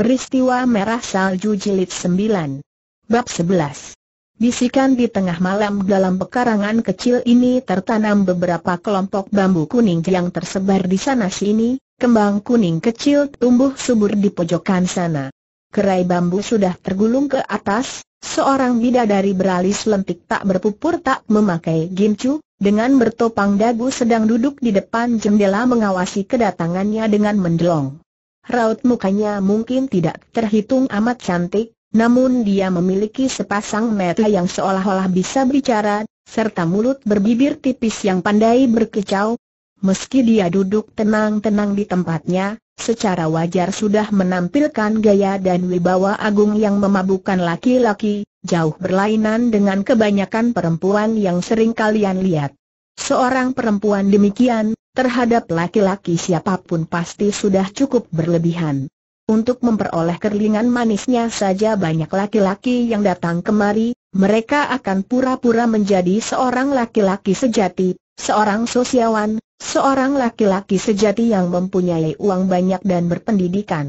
Peristiwa Merah Salju Jilid 9 Bab 11 Bisikan di tengah malam dalam pekarangan kecil ini tertanam beberapa kelompok bambu kuning yang tersebar di sana-sini, kembang kuning kecil tumbuh subur di pojokan sana. Kerai bambu sudah tergulung ke atas, seorang bidadari beralis lentik tak berpupur tak memakai gincu, dengan bertopang dagu sedang duduk di depan jendela mengawasi kedatangannya dengan mendelong raut mukanya mungkin tidak terhitung amat cantik, namun dia memiliki sepasang mata yang seolah-olah bisa bicara, serta mulut berbibir tipis yang pandai berkecau. Meski dia duduk tenang-tenang di tempatnya, secara wajar sudah menampilkan gaya dan wibawa agung yang memabukkan laki-laki, jauh berlainan dengan kebanyakan perempuan yang sering kalian lihat. Seorang perempuan demikian, terhadap laki-laki siapapun pasti sudah cukup berlebihan. Untuk memperoleh kerlingan manisnya saja banyak laki-laki yang datang kemari, mereka akan pura-pura menjadi seorang laki-laki sejati, seorang sosiawan, seorang laki-laki sejati yang mempunyai uang banyak dan berpendidikan.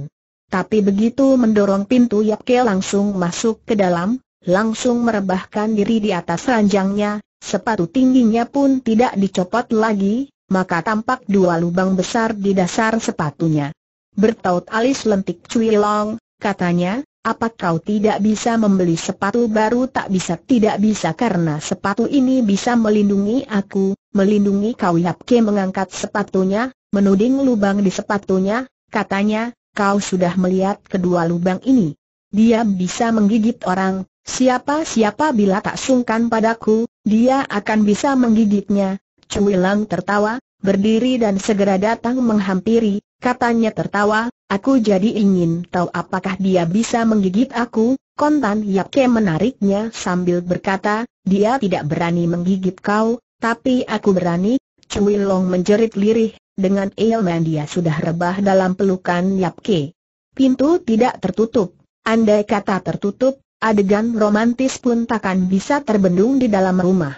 Tapi begitu mendorong pintu Yapke langsung masuk ke dalam, langsung merebahkan diri di atas ranjangnya, sepatu tingginya pun tidak dicopot lagi, maka tampak dua lubang besar di dasar sepatunya. Bertaut alis lentik Cui Long, katanya, apa kau tidak bisa membeli sepatu baru tak bisa tidak bisa karena sepatu ini bisa melindungi aku, melindungi kau Yap Ke mengangkat sepatunya, menuding lubang di sepatunya, katanya, kau sudah melihat kedua lubang ini. Dia bisa menggigit orang, siapa-siapa bila tak sungkan padaku, dia akan bisa menggigitnya, Cui Lang tertawa, berdiri dan segera datang menghampiri, katanya tertawa, aku jadi ingin tahu apakah dia bisa menggigit aku, kontan Yapke menariknya sambil berkata, dia tidak berani menggigit kau, tapi aku berani, Cui Long menjerit lirih, dengan ilman dia sudah rebah dalam pelukan Yapke. Pintu tidak tertutup, andai kata tertutup, adegan romantis pun takkan bisa terbendung di dalam rumah.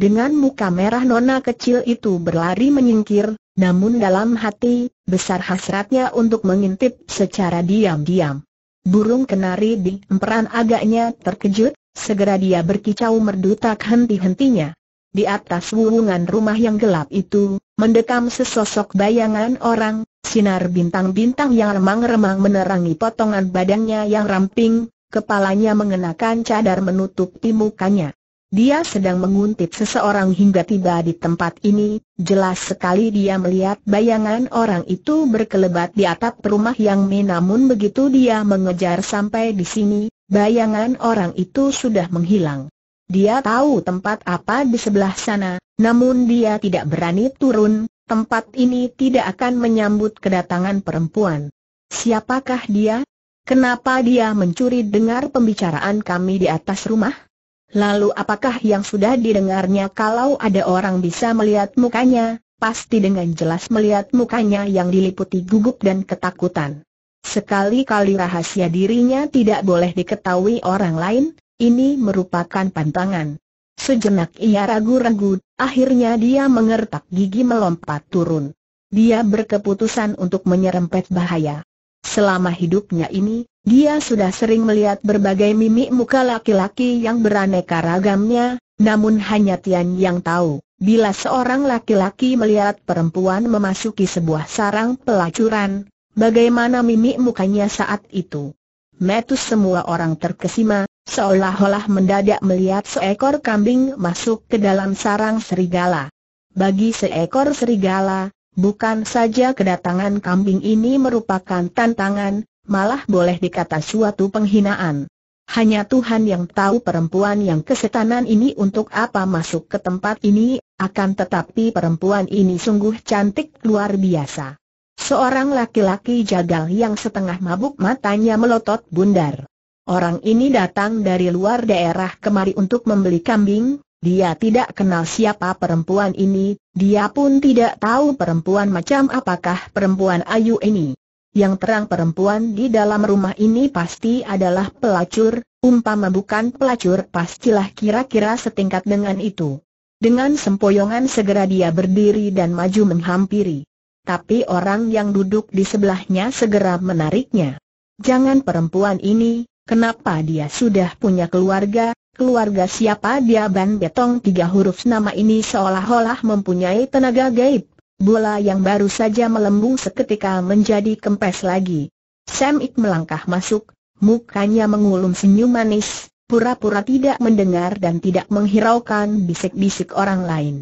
Dengan muka merah nona kecil itu berlari menyingkir, namun dalam hati, besar hasratnya untuk mengintip secara diam-diam. Burung kenari di emperan agaknya terkejut, segera dia berkicau merdu tak henti-hentinya. Di atas wulungan rumah yang gelap itu, mendekam sesosok bayangan orang, sinar bintang-bintang yang remang-remang menerangi potongan badannya yang ramping, kepalanya mengenakan cadar menutupi mukanya. Dia sedang menguntit seseorang hingga tiba di tempat ini, jelas sekali dia melihat bayangan orang itu berkelebat di atap rumah yang Mi namun begitu dia mengejar sampai di sini, bayangan orang itu sudah menghilang. Dia tahu tempat apa di sebelah sana, namun dia tidak berani turun, tempat ini tidak akan menyambut kedatangan perempuan. Siapakah dia? Kenapa dia mencuri dengar pembicaraan kami di atas rumah? Lalu apakah yang sudah didengarnya kalau ada orang bisa melihat mukanya, pasti dengan jelas melihat mukanya yang diliputi gugup dan ketakutan. Sekali-kali rahasia dirinya tidak boleh diketahui orang lain, ini merupakan pantangan. Sejenak ia ragu-ragu, akhirnya dia mengertak gigi melompat turun. Dia berkeputusan untuk menyerempet bahaya. Selama hidupnya ini, dia sudah sering melihat berbagai mimik muka laki-laki yang beraneka ragamnya, namun hanya Tian yang tahu, bila seorang laki-laki melihat perempuan memasuki sebuah sarang pelacuran, bagaimana mimik mukanya saat itu. Metus semua orang terkesima, seolah-olah mendadak melihat seekor kambing masuk ke dalam sarang serigala. Bagi seekor serigala, bukan saja kedatangan kambing ini merupakan tantangan, malah boleh dikata suatu penghinaan. Hanya Tuhan yang tahu perempuan yang kesetanan ini untuk apa masuk ke tempat ini, akan tetapi perempuan ini sungguh cantik luar biasa. Seorang laki-laki jagal yang setengah mabuk matanya melotot bundar. Orang ini datang dari luar daerah kemari untuk membeli kambing, dia tidak kenal siapa perempuan ini, dia pun tidak tahu perempuan macam apakah perempuan ayu ini yang terang perempuan di dalam rumah ini pasti adalah pelacur, umpama bukan pelacur pastilah kira-kira setingkat dengan itu. Dengan sempoyongan segera dia berdiri dan maju menghampiri. Tapi orang yang duduk di sebelahnya segera menariknya. Jangan perempuan ini, kenapa dia sudah punya keluarga, keluarga siapa dia Ban Betong tiga huruf nama ini seolah-olah mempunyai tenaga gaib. Bola yang baru saja melembung seketika menjadi kempes lagi. Sam Ik melangkah masuk, mukanya mengulum senyum manis, pura-pura tidak mendengar dan tidak menghiraukan bisik-bisik orang lain.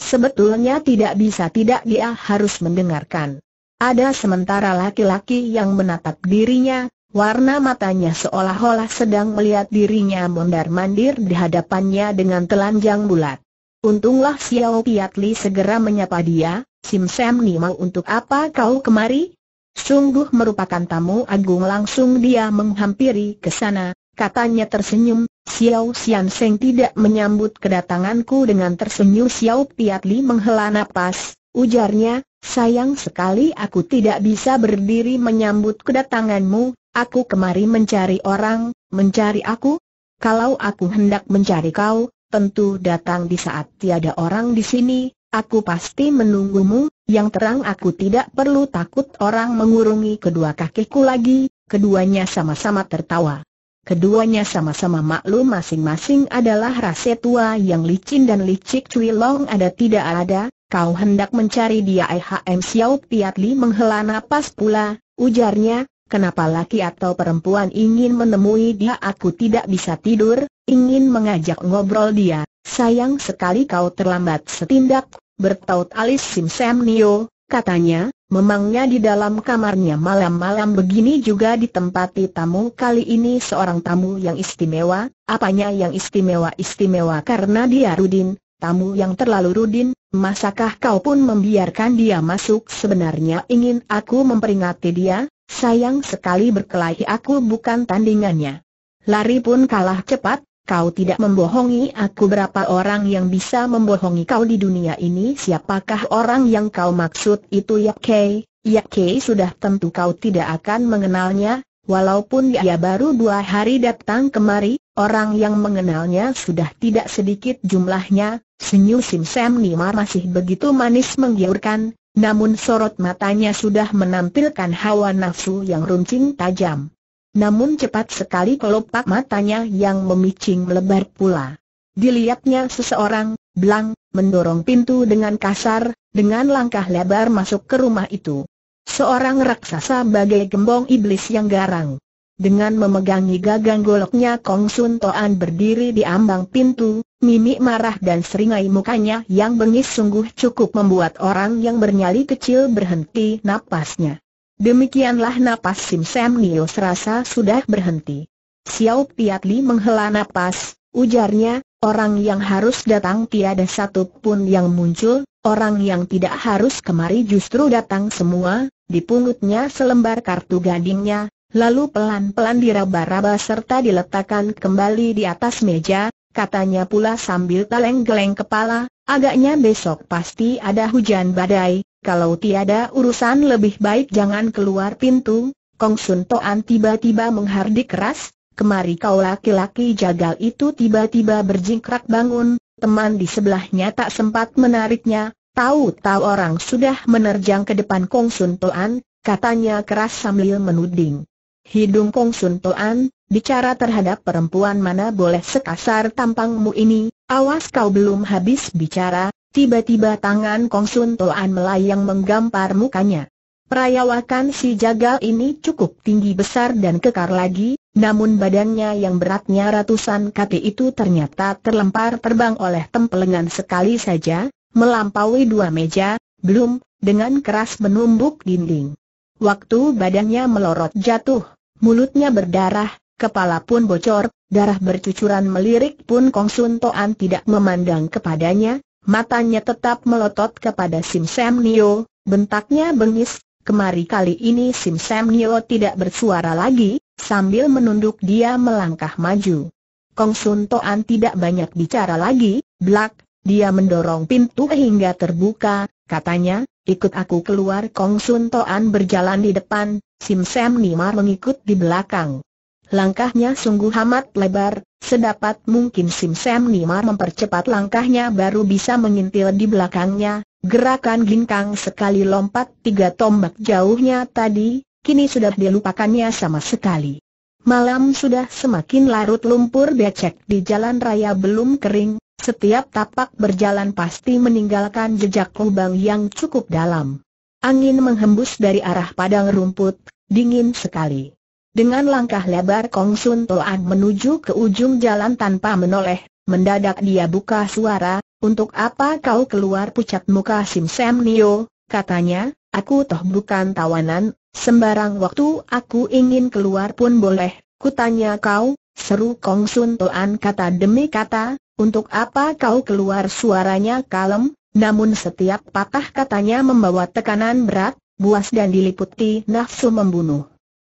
Sebetulnya tidak bisa tidak dia harus mendengarkan. Ada sementara laki-laki yang menatap dirinya, warna matanya seolah-olah sedang melihat dirinya mondar-mandir di hadapannya dengan telanjang bulat. Untunglah Xiao Piatli segera menyapa dia, Sim Sam Ni mau untuk apa kau kemari? Sungguh merupakan tamu agung langsung dia menghampiri ke sana, katanya tersenyum, Xiao Xian Seng tidak menyambut kedatanganku dengan tersenyum Xiao Piat Li menghela napas, ujarnya, sayang sekali aku tidak bisa berdiri menyambut kedatanganmu, aku kemari mencari orang, mencari aku? Kalau aku hendak mencari kau, tentu datang di saat tiada orang di sini, Aku pasti menunggumu, yang terang aku tidak perlu takut orang mengurungi kedua kakiku lagi, keduanya sama-sama tertawa. Keduanya sama-sama maklum masing-masing adalah rase tua yang licin dan licik Cui Long ada tidak ada, kau hendak mencari dia IHM Xiao Piat Li menghela napas pula, ujarnya, kenapa laki atau perempuan ingin menemui dia aku tidak bisa tidur, ingin mengajak ngobrol dia, Sayang sekali kau terlambat setindak, bertaut alis Sim Sam Nio, katanya, memangnya di dalam kamarnya malam-malam begini juga ditempati tamu kali ini seorang tamu yang istimewa, apanya yang istimewa-istimewa karena dia Rudin, tamu yang terlalu Rudin, masakah kau pun membiarkan dia masuk sebenarnya ingin aku memperingati dia, sayang sekali berkelahi aku bukan tandingannya. Lari pun kalah cepat, Kau tidak membohongi aku berapa orang yang bisa membohongi kau di dunia ini Siapakah orang yang kau maksud itu Yap Kei? Yap Kei sudah tentu kau tidak akan mengenalnya Walaupun dia baru dua hari datang kemari Orang yang mengenalnya sudah tidak sedikit jumlahnya Senyum Sim Sam Nima masih begitu manis menggiurkan Namun sorot matanya sudah menampilkan hawa nafsu yang runcing tajam namun cepat sekali kelopak matanya yang memicing melebar pula. Dilihatnya seseorang, blang, mendorong pintu dengan kasar, dengan langkah lebar masuk ke rumah itu. Seorang raksasa bagai gembong iblis yang garang. Dengan memegangi gagang goloknya Kong Sun Toan berdiri di ambang pintu, mimik marah dan seringai mukanya yang bengis sungguh cukup membuat orang yang bernyali kecil berhenti napasnya. Demikianlah napas Sim Sam Nio serasa sudah berhenti. Xiao Piat Li menghela napas, ujarnya, orang yang harus datang tiada satu pun yang muncul, orang yang tidak harus kemari justru datang semua, dipungutnya selembar kartu gadingnya, lalu pelan-pelan diraba-raba serta diletakkan kembali di atas meja, katanya pula sambil teleng-geleng kepala, agaknya besok pasti ada hujan badai, kalau tiada urusan lebih baik jangan keluar pintu, Kong Sun Toan tiba-tiba menghardik keras, kemari kau laki-laki jagal itu tiba-tiba berjingkrak bangun, teman di sebelahnya tak sempat menariknya, tahu-tahu orang sudah menerjang ke depan Kong Sun Toan, katanya keras sambil menuding. Hidung Kong Sun Toan, bicara terhadap perempuan mana boleh sekasar tampangmu ini, awas kau belum habis bicara, Tiba-tiba tangan Kong Sun Toan melayang menggampar mukanya. Perayawakan si jagal ini cukup tinggi besar dan kekar lagi, namun badannya yang beratnya ratusan kaki itu ternyata terlempar terbang oleh tempelengan sekali saja, melampaui dua meja, belum, dengan keras menumbuk dinding. Waktu badannya melorot jatuh, mulutnya berdarah, kepala pun bocor, darah bercucuran melirik pun Kong Sun Toan tidak memandang kepadanya, matanya tetap melotot kepada Sim Sam Nio, bentaknya bengis, kemari kali ini Sim Sam Nio tidak bersuara lagi, sambil menunduk dia melangkah maju. Kong Sun Toan tidak banyak bicara lagi, Belak, dia mendorong pintu hingga terbuka, katanya, ikut aku keluar Kong Sun Toan berjalan di depan, Sim Sam Nimar mengikut di belakang. Langkahnya sungguh amat lebar, sedapat mungkin Sim Sam Nimar mempercepat langkahnya baru bisa mengintil di belakangnya, gerakan ginkang sekali lompat tiga tombak jauhnya tadi, kini sudah dilupakannya sama sekali. Malam sudah semakin larut lumpur becek di jalan raya belum kering, setiap tapak berjalan pasti meninggalkan jejak lubang yang cukup dalam. Angin menghembus dari arah padang rumput, dingin sekali. Dengan langkah lebar Kong Sun Toan menuju ke ujung jalan tanpa menoleh, mendadak dia buka suara, untuk apa kau keluar pucat muka Sim Sam Nio, katanya, aku toh bukan tawanan, sembarang waktu aku ingin keluar pun boleh, kutanya kau, seru Kong Sun Toan kata demi kata, untuk apa kau keluar suaranya kalem, namun setiap patah katanya membawa tekanan berat, buas dan diliputi nafsu membunuh.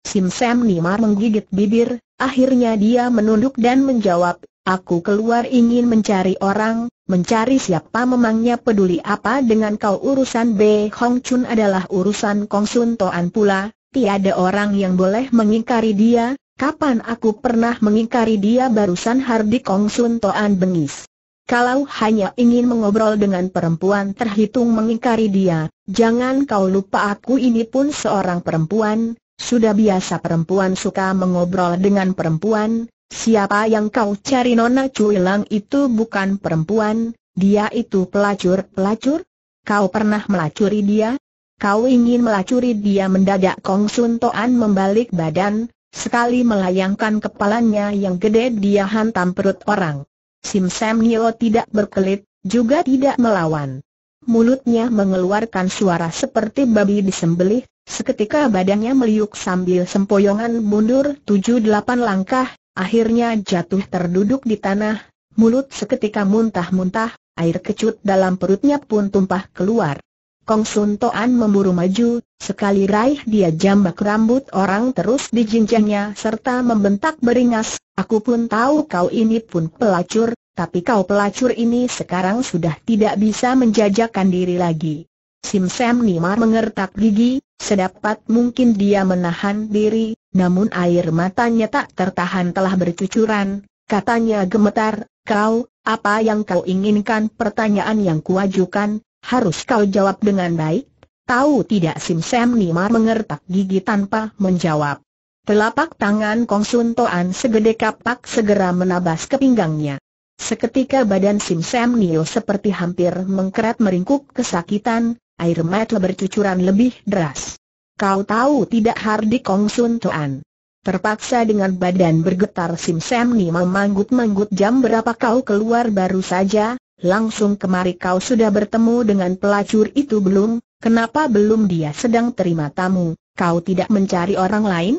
Sim Sam Nimar menggigit bibir, akhirnya dia menunduk dan menjawab, aku keluar ingin mencari orang, mencari siapa memangnya peduli apa dengan kau urusan B. Hong Chun adalah urusan Kong Sun Toan pula, tiada orang yang boleh mengingkari dia, kapan aku pernah mengingkari dia barusan Hardi Kong Sun Toan bengis. Kalau hanya ingin mengobrol dengan perempuan terhitung mengingkari dia, jangan kau lupa aku ini pun seorang perempuan, sudah biasa perempuan suka mengobrol dengan perempuan, siapa yang kau cari Nona Cuilang itu bukan perempuan, dia itu pelacur-pelacur? Kau pernah melacuri dia? Kau ingin melacuri dia mendadak Kong Sun Toan membalik badan, sekali melayangkan kepalanya yang gede dia hantam perut orang. Sim Sam Nio tidak berkelit, juga tidak melawan. Mulutnya mengeluarkan suara seperti babi disembelih, Seketika badannya meliuk sambil sempoyongan mundur tujuh delapan langkah, akhirnya jatuh terduduk di tanah, mulut seketika muntah-muntah, air kecut dalam perutnya pun tumpah keluar. Kong Sun Toan memburu maju, sekali raih dia jambak rambut orang terus di jinjangnya serta membentak beringas, aku pun tahu kau ini pun pelacur, tapi kau pelacur ini sekarang sudah tidak bisa menjajakan diri lagi. Sim Sam Nima mengertak gigi, sedapat mungkin dia menahan diri, namun air matanya tak tertahan telah bercucuran, katanya gemetar, kau, apa yang kau inginkan pertanyaan yang kuajukan, harus kau jawab dengan baik? Tahu tidak Sim Sam Nima mengertak gigi tanpa menjawab. Telapak tangan Kong Sun Toan segede kapak segera menabas ke pinggangnya. Seketika badan Sim Sam Nio seperti hampir mengkerat meringkuk kesakitan, air mata bercucuran lebih deras. Kau tahu tidak Hardi Kong Sun Tuan? Terpaksa dengan badan bergetar Sim Ni memanggut-manggut jam berapa kau keluar baru saja, langsung kemari kau sudah bertemu dengan pelacur itu belum, kenapa belum dia sedang terima tamu, kau tidak mencari orang lain?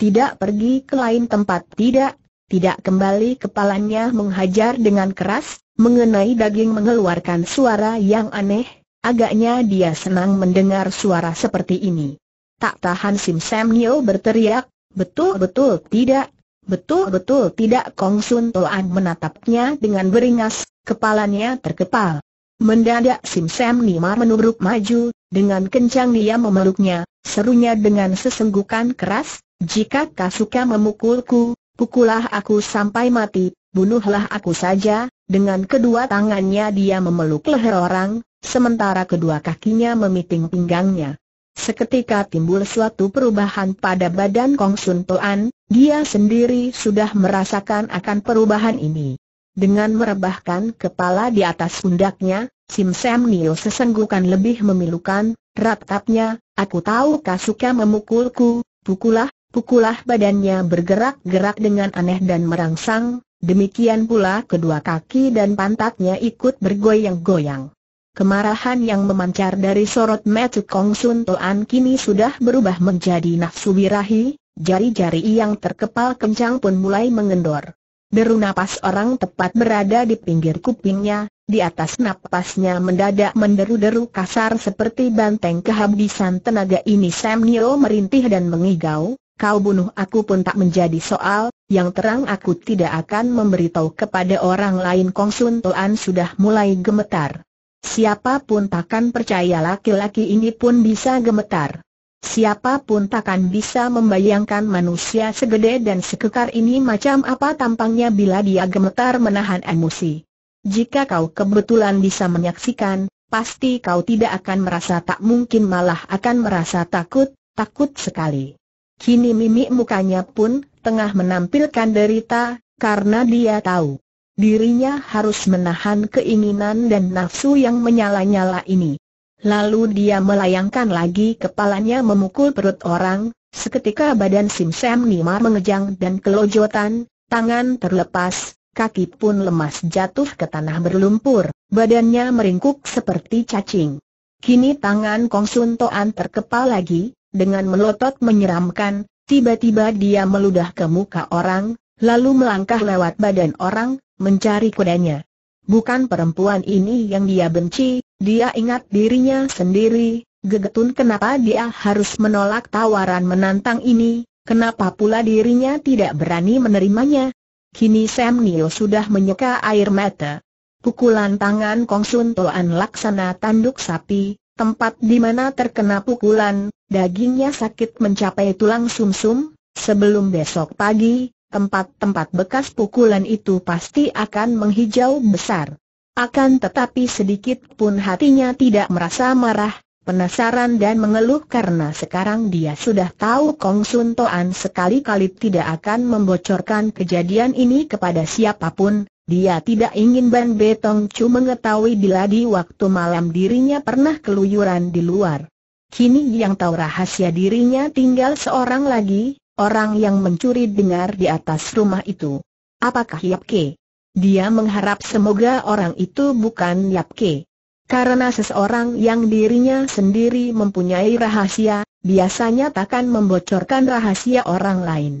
Tidak pergi ke lain tempat tidak, tidak kembali kepalanya menghajar dengan keras, mengenai daging mengeluarkan suara yang aneh, Agaknya dia senang mendengar suara seperti ini. Tak tahan Sim Sam Nio berteriak, betul-betul tidak, betul-betul tidak Kong Sun Toan menatapnya dengan beringas, kepalanya terkepal. Mendadak Sim Sam Nima menurut maju, dengan kencang dia memeluknya, serunya dengan sesenggukan keras, jika Kasuka memukulku, pukulah aku sampai mati, bunuhlah aku saja, dengan kedua tangannya dia memeluk leher orang, sementara kedua kakinya memiting pinggangnya. Seketika timbul suatu perubahan pada badan Kong Sun Toan, dia sendiri sudah merasakan akan perubahan ini. Dengan merebahkan kepala di atas pundaknya, Sim Sam Nio sesenggukan lebih memilukan, ratapnya, aku tahu Kasuka memukulku, pukulah, pukulah badannya bergerak-gerak dengan aneh dan merangsang, Demikian pula kedua kaki dan pantatnya ikut bergoyang-goyang. Kemarahan yang memancar dari sorot Metu Kong Sun Toan kini sudah berubah menjadi nafsu birahi, jari-jari yang terkepal kencang pun mulai mengendor. Deru napas orang tepat berada di pinggir kupingnya, di atas napasnya mendadak menderu-deru kasar seperti banteng kehabisan tenaga ini Sam Nio merintih dan mengigau, kau bunuh aku pun tak menjadi soal, yang terang aku tidak akan memberitahu kepada orang lain Kong Sun Toan sudah mulai gemetar. Siapapun takkan percaya laki-laki ini pun bisa gemetar. Siapapun takkan bisa membayangkan manusia segede dan sekekar ini macam apa tampangnya bila dia gemetar menahan emosi. Jika kau kebetulan bisa menyaksikan, pasti kau tidak akan merasa tak mungkin malah akan merasa takut, takut sekali. Kini mimik mukanya pun tengah menampilkan derita, karena dia tahu. Dirinya harus menahan keinginan dan nafsu yang menyala-nyala ini. Lalu dia melayangkan lagi kepalanya memukul perut orang, seketika badan Sim Sam Nimar mengejang dan kelojotan, tangan terlepas, kaki pun lemas jatuh ke tanah berlumpur, badannya meringkuk seperti cacing. Kini tangan Kong Sun Toan terkepal lagi, dengan melotot menyeramkan, tiba-tiba dia meludah ke muka orang, lalu melangkah lewat badan orang, mencari kudanya. Bukan perempuan ini yang dia benci, dia ingat dirinya sendiri, gegetun kenapa dia harus menolak tawaran menantang ini, kenapa pula dirinya tidak berani menerimanya. Kini Sam Nio sudah menyeka air mata. Pukulan tangan Kong Sun Toan laksana tanduk sapi, tempat di mana terkena pukulan, dagingnya sakit mencapai tulang sumsum, -sum, sebelum besok pagi, tempat-tempat bekas pukulan itu pasti akan menghijau besar. Akan tetapi sedikit pun hatinya tidak merasa marah, penasaran dan mengeluh karena sekarang dia sudah tahu Kong Sun Toan sekali-kali tidak akan membocorkan kejadian ini kepada siapapun, dia tidak ingin Ban Betong Chu mengetahui bila di waktu malam dirinya pernah keluyuran di luar. Kini yang tahu rahasia dirinya tinggal seorang lagi, orang yang mencuri dengar di atas rumah itu. Apakah Yap Ke? Dia mengharap semoga orang itu bukan Yap Ke. Karena seseorang yang dirinya sendiri mempunyai rahasia, biasanya takkan membocorkan rahasia orang lain.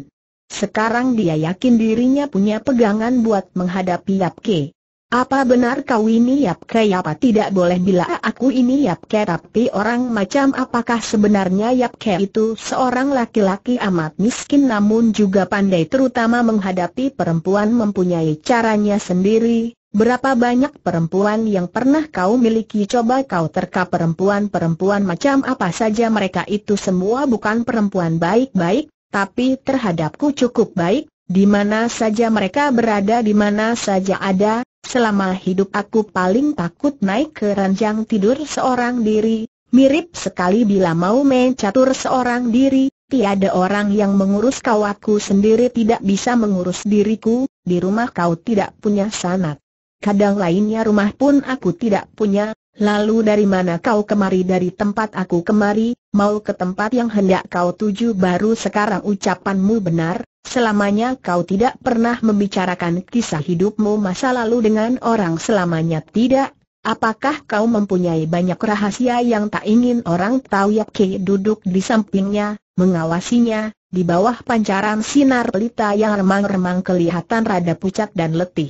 Sekarang dia yakin dirinya punya pegangan buat menghadapi Yap Ke. Apa benar kau ini yap apa tidak boleh bila aku ini yap tapi orang macam apakah sebenarnya yap itu seorang laki-laki amat miskin namun juga pandai terutama menghadapi perempuan mempunyai caranya sendiri. Berapa banyak perempuan yang pernah kau miliki coba kau terka perempuan-perempuan macam apa saja mereka itu semua bukan perempuan baik-baik, tapi terhadapku cukup baik, di mana saja mereka berada di mana saja ada, Selama hidup aku paling takut naik ke ranjang tidur seorang diri, mirip sekali bila mau main catur seorang diri, tiada orang yang mengurus kau aku sendiri tidak bisa mengurus diriku, di rumah kau tidak punya sanat. Kadang lainnya rumah pun aku tidak punya, lalu dari mana kau kemari dari tempat aku kemari, mau ke tempat yang hendak kau tuju baru sekarang ucapanmu benar, Selamanya kau tidak pernah membicarakan kisah hidupmu masa lalu dengan orang selamanya tidak. Apakah kau mempunyai banyak rahasia yang tak ingin orang tahu ya, Ke duduk di sampingnya, mengawasinya, di bawah pancaran sinar pelita yang remang-remang kelihatan rada pucat dan letih.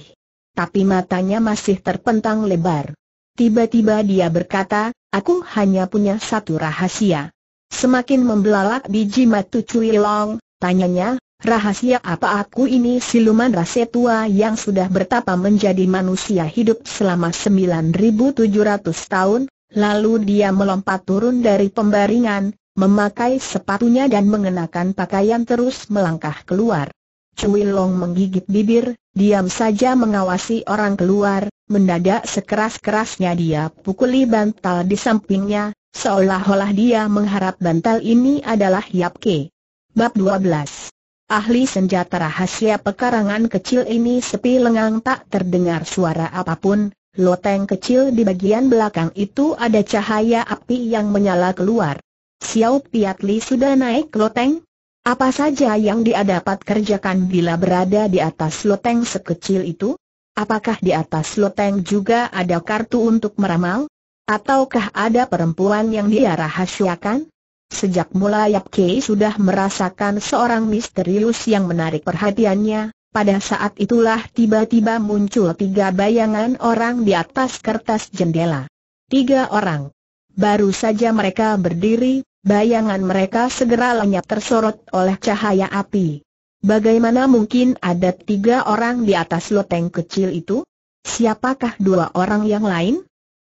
Tapi matanya masih terpentang lebar. Tiba-tiba dia berkata, aku hanya punya satu rahasia. Semakin membelalak biji matu Cui Long, tanyanya, Rahasia apa aku ini siluman rase tua yang sudah bertapa menjadi manusia hidup selama 9700 tahun, lalu dia melompat turun dari pembaringan, memakai sepatunya dan mengenakan pakaian terus melangkah keluar. Cui Long menggigit bibir, diam saja mengawasi orang keluar, mendadak sekeras-kerasnya dia pukuli bantal di sampingnya, seolah-olah dia mengharap bantal ini adalah Yap Ke. Bab 12 Ahli senjata rahasia pekarangan kecil ini sepi lengang tak terdengar suara apapun, loteng kecil di bagian belakang itu ada cahaya api yang menyala keluar. Xiao Piatli sudah naik loteng? Apa saja yang dia dapat kerjakan bila berada di atas loteng sekecil itu? Apakah di atas loteng juga ada kartu untuk meramal? Ataukah ada perempuan yang dia rahasiakan? Sejak mula Yap Kei sudah merasakan seorang misterius yang menarik perhatiannya, pada saat itulah tiba-tiba muncul tiga bayangan orang di atas kertas jendela. Tiga orang. Baru saja mereka berdiri, bayangan mereka segera lenyap tersorot oleh cahaya api. Bagaimana mungkin ada tiga orang di atas loteng kecil itu? Siapakah dua orang yang lain?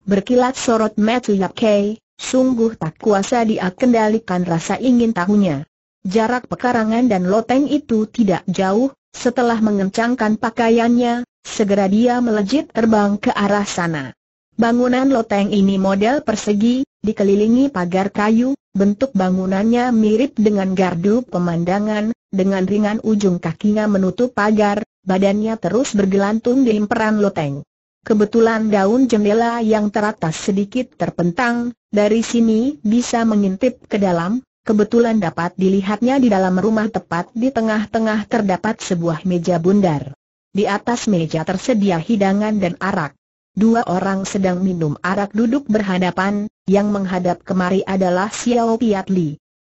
Berkilat sorot Matthew Yapkei, Sungguh tak kuasa dia kendalikan rasa ingin tahunya. Jarak pekarangan dan loteng itu tidak jauh, setelah mengencangkan pakaiannya, segera dia melejit terbang ke arah sana. Bangunan loteng ini model persegi, dikelilingi pagar kayu, bentuk bangunannya mirip dengan gardu pemandangan, dengan ringan ujung kakinya menutup pagar, badannya terus bergelantung di emperan loteng. Kebetulan daun jendela yang teratas sedikit terpentang, dari sini bisa mengintip ke dalam, kebetulan dapat dilihatnya di dalam rumah tepat di tengah-tengah terdapat sebuah meja bundar. Di atas meja tersedia hidangan dan arak. Dua orang sedang minum arak duduk berhadapan, yang menghadap kemari adalah Xiao Piat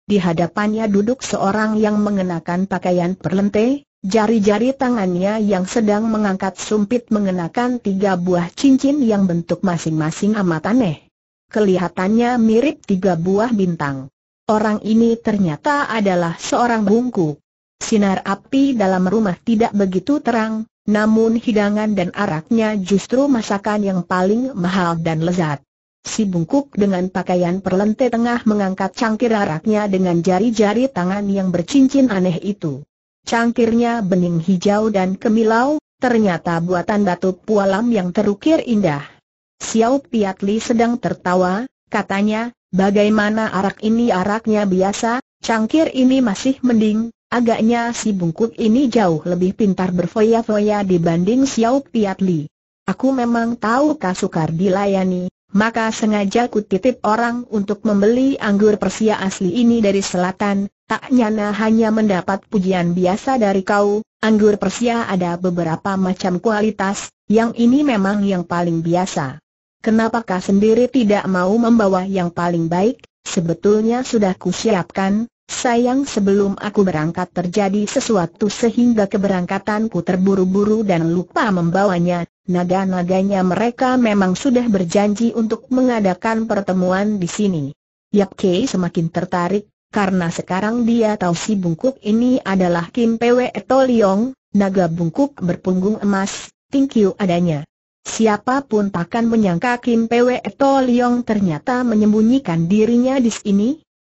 Di hadapannya duduk seorang yang mengenakan pakaian perlente, Jari-jari tangannya yang sedang mengangkat sumpit mengenakan tiga buah cincin yang bentuk masing-masing amat aneh. Kelihatannya mirip tiga buah bintang. Orang ini ternyata adalah seorang bungku. Sinar api dalam rumah tidak begitu terang, namun hidangan dan araknya justru masakan yang paling mahal dan lezat. Si bungkuk dengan pakaian perlente tengah mengangkat cangkir araknya dengan jari-jari tangan yang bercincin aneh itu. Cangkirnya bening hijau dan kemilau, ternyata buatan batu pualam yang terukir indah. Xiao Piatli sedang tertawa, katanya, bagaimana arak ini araknya biasa, cangkir ini masih mending, agaknya si bungkuk ini jauh lebih pintar berfoya-foya dibanding Xiao Piatli. Aku memang tahu kasukar dilayani, maka sengaja kutitip orang untuk membeli anggur Persia asli ini dari selatan, Tak nyana hanya mendapat pujian biasa dari kau, anggur Persia ada beberapa macam kualitas, yang ini memang yang paling biasa. Kenapakah sendiri tidak mau membawa yang paling baik? Sebetulnya sudah kusiapkan, sayang sebelum aku berangkat terjadi sesuatu sehingga keberangkatanku terburu-buru dan lupa membawanya. Naga-naganya mereka memang sudah berjanji untuk mengadakan pertemuan di sini. Yap Kei semakin tertarik, karena sekarang dia tahu si bungkuk ini adalah Kim Pwe Toliong, naga bungkuk berpunggung emas, tingkiu adanya. Siapapun takkan menyangka Kim Pwe Toliong ternyata menyembunyikan dirinya di sini,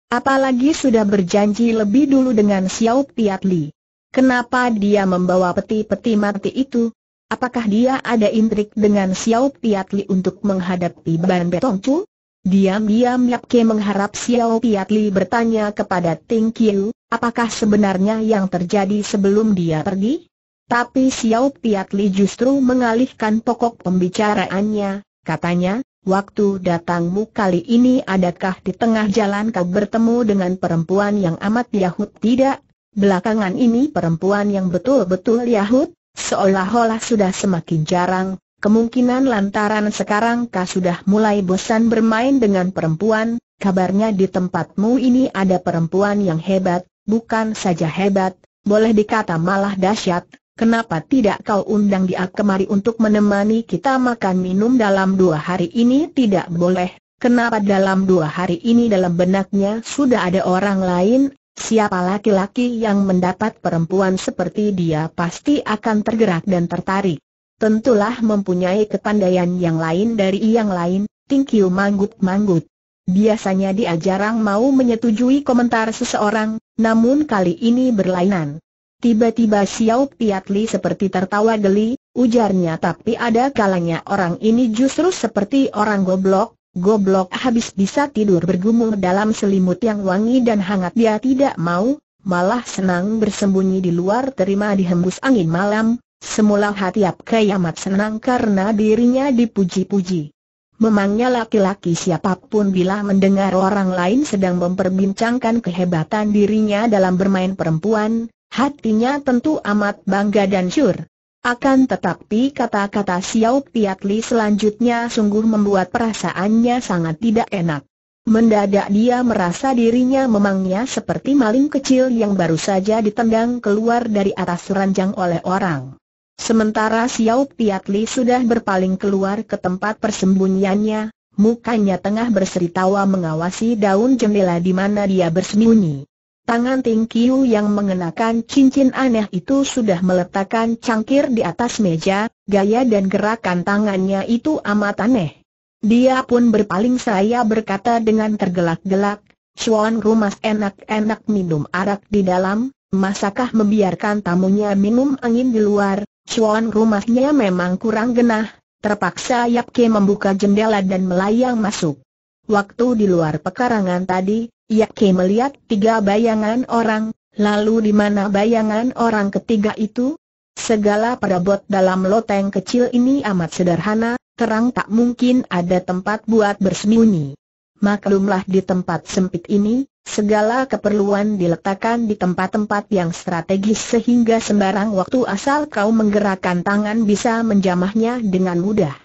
apalagi sudah berjanji lebih dulu dengan Xiao Piat Li. Kenapa dia membawa peti-peti mati itu? Apakah dia ada intrik dengan Xiao Piat Li untuk menghadapi Ban Betong Chu? Diam-diam Yap Ke mengharap Xiao Piat Li bertanya kepada Ting Qiu, apakah sebenarnya yang terjadi sebelum dia pergi? Tapi Xiao Piat Li justru mengalihkan pokok pembicaraannya, katanya, waktu datangmu kali ini adakah di tengah jalan kau bertemu dengan perempuan yang amat Yahud tidak? Belakangan ini perempuan yang betul-betul Yahud, seolah-olah sudah semakin jarang, Kemungkinan lantaran sekarang kau sudah mulai bosan bermain dengan perempuan, kabarnya di tempatmu ini ada perempuan yang hebat, bukan saja hebat, boleh dikata malah dahsyat. Kenapa tidak kau undang dia kemari untuk menemani kita makan minum dalam dua hari ini tidak boleh? Kenapa dalam dua hari ini dalam benaknya sudah ada orang lain? Siapa laki-laki yang mendapat perempuan seperti dia pasti akan tergerak dan tertarik tentulah mempunyai kepandaian yang lain dari yang lain, Kiu manggut-manggut. Biasanya dia jarang mau menyetujui komentar seseorang, namun kali ini berlainan. Tiba-tiba Xiao Piatli seperti tertawa geli, ujarnya tapi ada kalanya orang ini justru seperti orang goblok, goblok habis bisa tidur bergumul dalam selimut yang wangi dan hangat dia tidak mau, malah senang bersembunyi di luar terima dihembus angin malam, Semula hati Apke amat senang karena dirinya dipuji-puji. Memangnya laki-laki siapapun bila mendengar orang lain sedang memperbincangkan kehebatan dirinya dalam bermain perempuan, hatinya tentu amat bangga dan syur. Akan tetapi kata-kata Xiao Piatli selanjutnya sungguh membuat perasaannya sangat tidak enak. Mendadak dia merasa dirinya memangnya seperti maling kecil yang baru saja ditendang keluar dari atas ranjang oleh orang. Sementara Xiao Piatli sudah berpaling keluar ke tempat persembunyiannya, mukanya tengah berseri tawa mengawasi daun jendela di mana dia bersembunyi. Tangan Ting Qiu yang mengenakan cincin aneh itu sudah meletakkan cangkir di atas meja, gaya dan gerakan tangannya itu amat aneh. Dia pun berpaling saya berkata dengan tergelak-gelak, Chuan rumah enak-enak minum arak di dalam, Masakah membiarkan tamunya minum angin di luar, Cuan rumahnya memang kurang genah, terpaksa Yap Yapke membuka jendela dan melayang masuk. Waktu di luar pekarangan tadi, Yap Yapke melihat tiga bayangan orang, lalu di mana bayangan orang ketiga itu? Segala perabot dalam loteng kecil ini amat sederhana, terang tak mungkin ada tempat buat bersembunyi. Maklumlah di tempat sempit ini, segala keperluan diletakkan di tempat-tempat yang strategis sehingga sembarang waktu asal kau menggerakkan tangan bisa menjamahnya dengan mudah.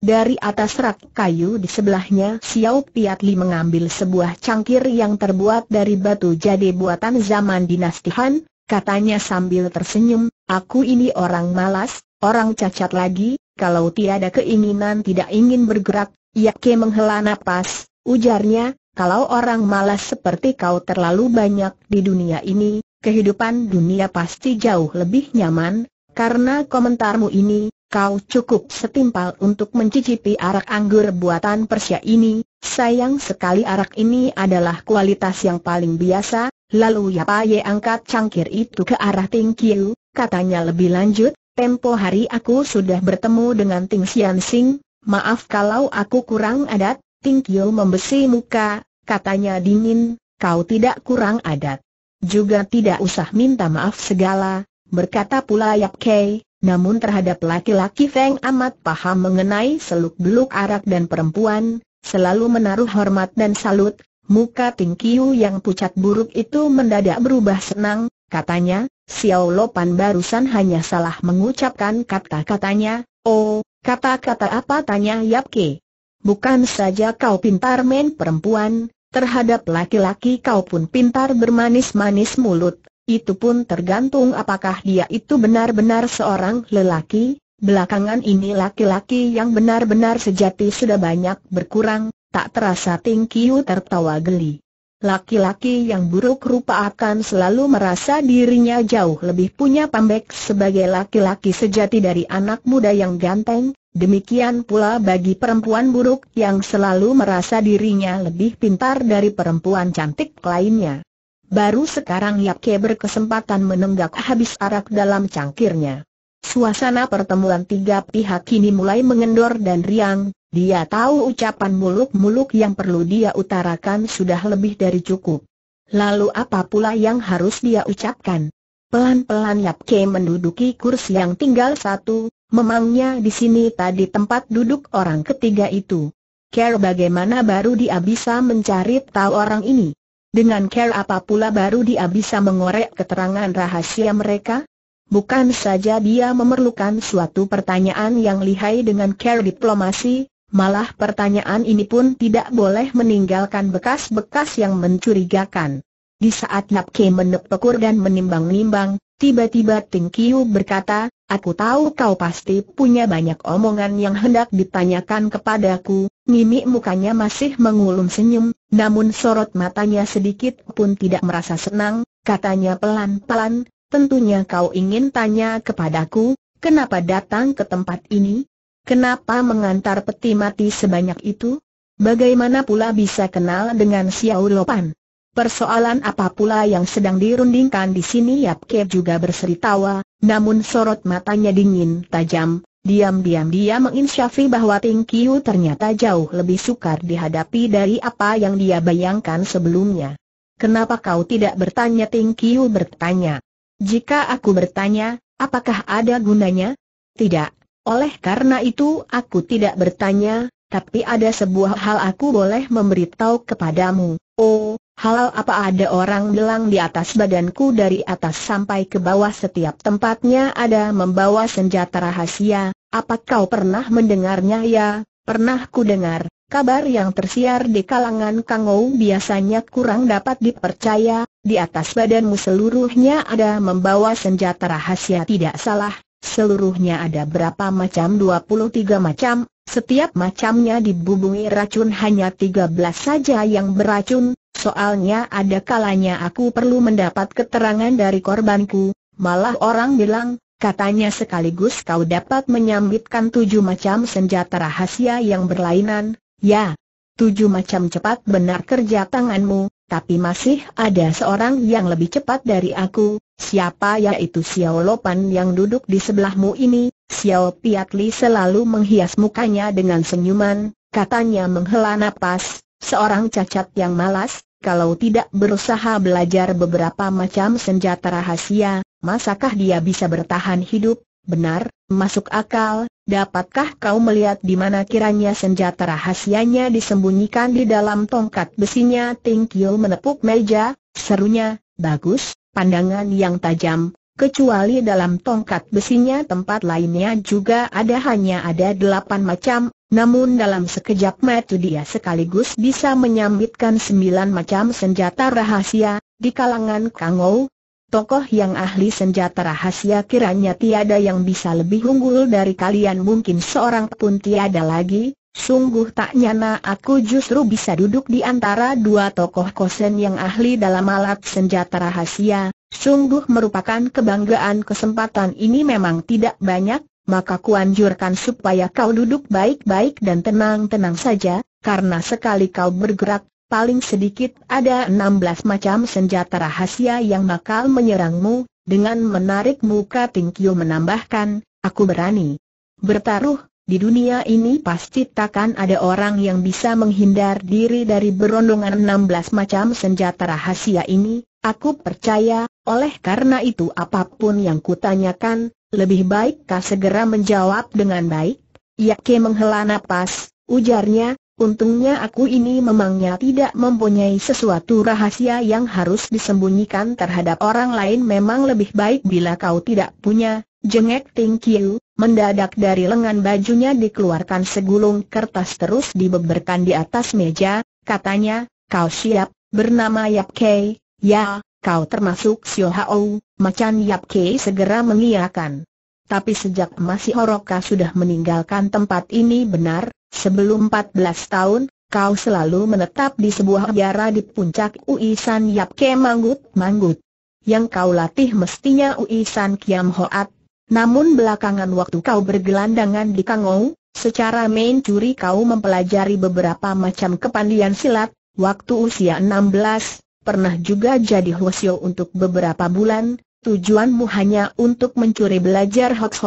Dari atas rak kayu di sebelahnya Xiao Piatli mengambil sebuah cangkir yang terbuat dari batu jadi buatan zaman dinasti Han, katanya sambil tersenyum, aku ini orang malas, orang cacat lagi, kalau tiada keinginan tidak ingin bergerak, Yake menghela napas, Ujarnya, kalau orang malas seperti kau terlalu banyak di dunia ini, kehidupan dunia pasti jauh lebih nyaman, karena komentarmu ini, kau cukup setimpal untuk mencicipi arak anggur buatan Persia ini, sayang sekali arak ini adalah kualitas yang paling biasa, lalu ya, Ye angkat cangkir itu ke arah Ting Kiu, katanya lebih lanjut, tempo hari aku sudah bertemu dengan Ting Sian Sing, maaf kalau aku kurang adat, Ting Tingkio membesi muka, katanya dingin, kau tidak kurang adat. Juga tidak usah minta maaf segala, berkata pula Yap Kei, namun terhadap laki-laki Feng amat paham mengenai seluk-beluk arak dan perempuan, selalu menaruh hormat dan salut, muka Ting Tingkiu yang pucat buruk itu mendadak berubah senang, katanya, Xiao Lopan barusan hanya salah mengucapkan kata-katanya. Oh, kata-kata apa tanya Yap Yapke? Bukan saja kau pintar main perempuan, terhadap laki-laki kau pun pintar bermanis-manis mulut, itu pun tergantung apakah dia itu benar-benar seorang lelaki, belakangan ini laki-laki yang benar-benar sejati sudah banyak berkurang, tak terasa Ting Kiu tertawa geli. Laki-laki yang buruk rupa akan selalu merasa dirinya jauh lebih punya pambek sebagai laki-laki sejati dari anak muda yang ganteng, Demikian pula bagi perempuan buruk yang selalu merasa dirinya lebih pintar dari perempuan cantik lainnya. Baru sekarang Yapke berkesempatan menenggak habis arak dalam cangkirnya. Suasana pertemuan tiga pihak kini mulai mengendor dan riang, dia tahu ucapan muluk-muluk yang perlu dia utarakan sudah lebih dari cukup. Lalu apa pula yang harus dia ucapkan? Pelan-pelan Yapke menduduki kursi yang tinggal satu, Memangnya di sini tadi tempat duduk orang ketiga itu. Care bagaimana baru dia bisa mencari tahu orang ini? Dengan care apa pula baru dia bisa mengorek keterangan rahasia mereka? Bukan saja dia memerlukan suatu pertanyaan yang lihai dengan care diplomasi, malah pertanyaan ini pun tidak boleh meninggalkan bekas-bekas yang mencurigakan. Di saat Nap menepuk menepekur dan menimbang-nimbang, tiba-tiba Ting Kiu berkata, Aku tahu kau pasti punya banyak omongan yang hendak ditanyakan kepadaku, Mimi mukanya masih mengulum senyum, namun sorot matanya sedikit pun tidak merasa senang, katanya pelan-pelan, tentunya kau ingin tanya kepadaku, kenapa datang ke tempat ini? Kenapa mengantar peti mati sebanyak itu? Bagaimana pula bisa kenal dengan Xiao Lopan? Persoalan apa pula yang sedang dirundingkan di sini Yap Ke juga berseri tawa, namun sorot matanya dingin tajam, diam-diam dia menginsyafi bahwa Ting Kiu ternyata jauh lebih sukar dihadapi dari apa yang dia bayangkan sebelumnya. Kenapa kau tidak bertanya Ting Kiu bertanya? Jika aku bertanya, apakah ada gunanya? Tidak, oleh karena itu aku tidak bertanya, tapi ada sebuah hal aku boleh memberitahu kepadamu. Oh, Halo apa ada orang bilang di atas badanku dari atas sampai ke bawah setiap tempatnya ada membawa senjata rahasia, apa kau pernah mendengarnya ya? Pernah ku dengar, kabar yang tersiar di kalangan Kangou biasanya kurang dapat dipercaya, di atas badanmu seluruhnya ada membawa senjata rahasia tidak salah, seluruhnya ada berapa macam Dua puluh tiga macam, setiap macamnya dibubungi racun hanya tiga belas saja yang beracun, Soalnya ada kalanya aku perlu mendapat keterangan dari korbanku, malah orang bilang, katanya sekaligus kau dapat menyambitkan tujuh macam senjata rahasia yang berlainan, ya. Tujuh macam cepat benar kerja tanganmu, tapi masih ada seorang yang lebih cepat dari aku, siapa yaitu Xiao Lopan yang duduk di sebelahmu ini, Xiao Piatli selalu menghias mukanya dengan senyuman, katanya menghela napas, seorang cacat yang malas, kalau tidak berusaha belajar beberapa macam senjata rahasia, masakah dia bisa bertahan hidup? Benar, masuk akal, dapatkah kau melihat di mana kiranya senjata rahasianya disembunyikan di dalam tongkat besinya? Ting Kiu menepuk meja, serunya, bagus, pandangan yang tajam, kecuali dalam tongkat besinya tempat lainnya juga ada hanya ada delapan macam namun dalam sekejap mata dia sekaligus bisa menyambitkan sembilan macam senjata rahasia, di kalangan Kangou, tokoh yang ahli senjata rahasia kiranya tiada yang bisa lebih unggul dari kalian mungkin seorang pun tiada lagi, Sungguh tak nyana aku justru bisa duduk di antara dua tokoh kosen yang ahli dalam alat senjata rahasia Sungguh merupakan kebanggaan kesempatan ini memang tidak banyak maka kuanjurkan supaya kau duduk baik-baik dan tenang-tenang saja, karena sekali kau bergerak, paling sedikit ada 16 macam senjata rahasia yang bakal menyerangmu, dengan menarik muka Tingkio menambahkan, aku berani bertaruh, di dunia ini pasti takkan ada orang yang bisa menghindar diri dari berondongan 16 macam senjata rahasia ini, aku percaya, oleh karena itu apapun yang kutanyakan, lebih baik kau segera menjawab dengan baik. Yake menghela nafas, ujarnya, untungnya aku ini memangnya tidak mempunyai sesuatu rahasia yang harus disembunyikan terhadap orang lain memang lebih baik bila kau tidak punya, jengek Ting Kiu, mendadak dari lengan bajunya dikeluarkan segulung kertas terus dibeberkan di atas meja, katanya, kau siap, bernama Yap Kei, ya, kau termasuk Sio Hao, macan Yap Kei segera mengiakan. Tapi sejak masih Horoka sudah meninggalkan tempat ini benar, sebelum 14 tahun, kau selalu menetap di sebuah biara di puncak San Yap Ke Manggut Manggut. Yang kau latih mestinya San Kiam Hoat. Namun belakangan waktu kau bergelandangan di Kangou, secara main curi kau mempelajari beberapa macam kepandian silat, waktu usia 16, pernah juga jadi hosyo untuk beberapa bulan, Tujuanmu hanya untuk mencuri belajar hoax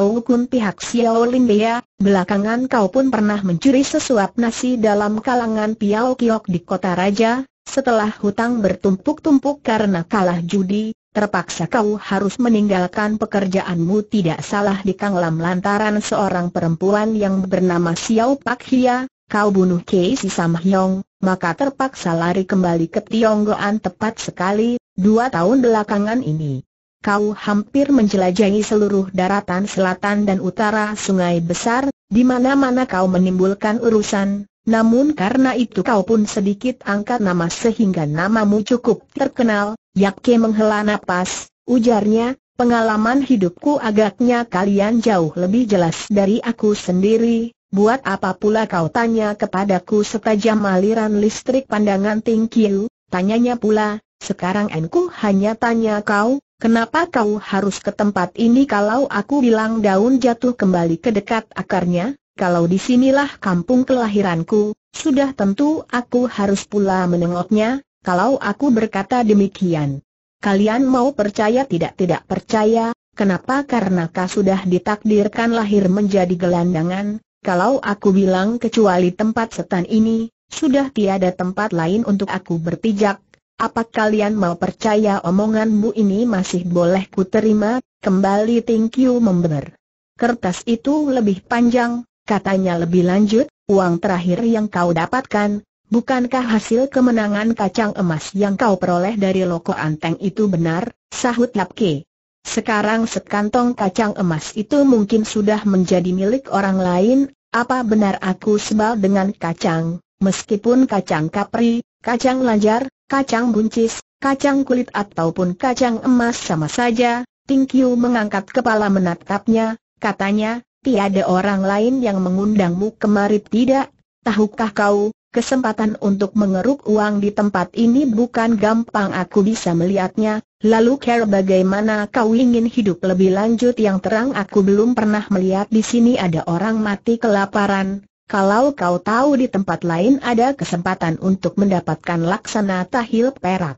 pihak Xiao Lin Bea, belakangan kau pun pernah mencuri sesuap nasi dalam kalangan Piao Kiok di kota raja, setelah hutang bertumpuk-tumpuk karena kalah judi, terpaksa kau harus meninggalkan pekerjaanmu tidak salah di Kang Lam lantaran seorang perempuan yang bernama Xiao Pak Hia, kau bunuh Kei Si Samhyong, maka terpaksa lari kembali ke Tionggoan tepat sekali, dua tahun belakangan ini. Kau hampir menjelajahi seluruh daratan selatan dan utara sungai besar, di mana-mana kau menimbulkan urusan, namun karena itu kau pun sedikit angkat nama sehingga namamu cukup terkenal, Yapke menghela napas, ujarnya, pengalaman hidupku agaknya kalian jauh lebih jelas dari aku sendiri, Buat apa pula kau tanya kepadaku setajam aliran listrik pandangan Tingkiu? Tanyanya pula, sekarang enku hanya tanya kau, kenapa kau harus ke tempat ini kalau aku bilang daun jatuh kembali ke dekat akarnya? Kalau disinilah kampung kelahiranku, sudah tentu aku harus pula menengoknya, kalau aku berkata demikian. Kalian mau percaya tidak tidak percaya, Kenapa? Karena kau sudah ditakdirkan lahir menjadi gelandangan, kalau aku bilang kecuali tempat setan ini, sudah tiada tempat lain untuk aku berpijak. Apa kalian mau percaya omonganmu ini masih boleh ku terima? Kembali Tingkiu membenar. Kertas itu lebih panjang, katanya lebih lanjut, uang terakhir yang kau dapatkan, bukankah hasil kemenangan kacang emas yang kau peroleh dari loko anteng itu benar? Sahut Lapke. Sekarang sekantong kacang emas itu mungkin sudah menjadi milik orang lain, apa benar aku sebal dengan kacang, meskipun kacang kapri, kacang lanjar, kacang buncis, kacang kulit ataupun kacang emas sama saja, Tingkiu mengangkat kepala menatapnya, katanya, tiada orang lain yang mengundangmu kemari tidak, tahukah kau, kesempatan untuk mengeruk uang di tempat ini bukan gampang aku bisa melihatnya, Lalu care bagaimana kau ingin hidup lebih lanjut yang terang aku belum pernah melihat di sini ada orang mati kelaparan. Kalau kau tahu di tempat lain ada kesempatan untuk mendapatkan laksana tahil perak.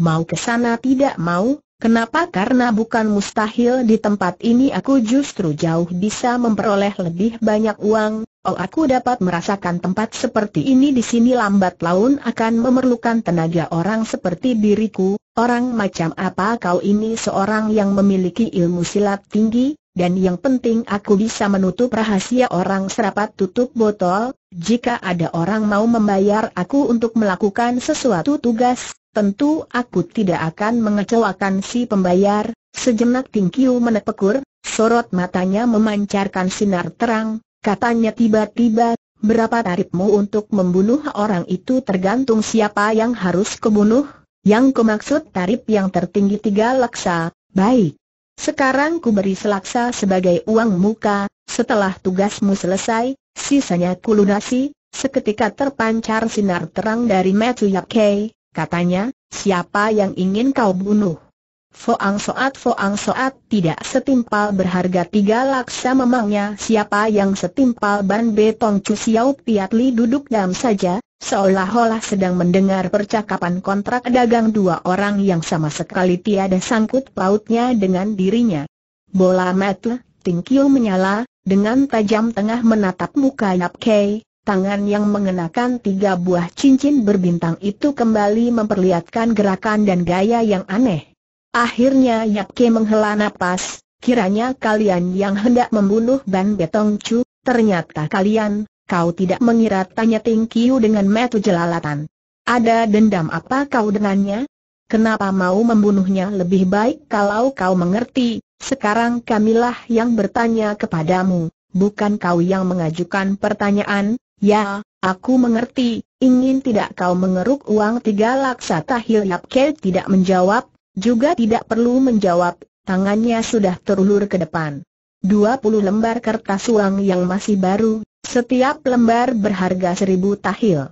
Mau ke sana tidak mau, kenapa karena bukan mustahil di tempat ini aku justru jauh bisa memperoleh lebih banyak uang, Oh aku dapat merasakan tempat seperti ini di sini lambat laun akan memerlukan tenaga orang seperti diriku, Orang macam apa kau ini seorang yang memiliki ilmu silat tinggi, dan yang penting aku bisa menutup rahasia orang serapat tutup botol, jika ada orang mau membayar aku untuk melakukan sesuatu tugas, tentu aku tidak akan mengecewakan si pembayar. Sejenak Tingkiu menepekur, sorot matanya memancarkan sinar terang, katanya tiba-tiba, berapa tarifmu untuk membunuh orang itu tergantung siapa yang harus kebunuh? Yang kumaksud tarif yang tertinggi tiga laksa, baik. Sekarang ku beri selaksa sebagai uang muka, setelah tugasmu selesai, sisanya kulunasi, seketika terpancar sinar terang dari Matthew Yakei, katanya, siapa yang ingin kau bunuh? Foang Soat Foang Soat tidak setimpal berharga tiga laksa memangnya siapa yang setimpal Ban Betong Cu siau Piat Li duduk diam saja, seolah-olah sedang mendengar percakapan kontrak dagang dua orang yang sama sekali tiada sangkut pautnya dengan dirinya. Bola mata, tingkiu menyala, dengan tajam tengah menatap muka Yap Kei, tangan yang mengenakan tiga buah cincin berbintang itu kembali memperlihatkan gerakan dan gaya yang aneh. Akhirnya Yap Kei menghela nafas, kiranya kalian yang hendak membunuh Ban Betong Chu, ternyata kalian, kau tidak mengira tanya Ting Kiu dengan metu jelalatan. Ada dendam apa kau dengannya? Kenapa mau membunuhnya lebih baik kalau kau mengerti, sekarang kamilah yang bertanya kepadamu, bukan kau yang mengajukan pertanyaan, ya, aku mengerti, ingin tidak kau mengeruk uang tiga laksa? Tahil Yap Ke tidak menjawab, juga tidak perlu menjawab, tangannya sudah terulur ke depan. 20 lembar kertas uang yang masih baru, setiap lembar berharga seribu tahil.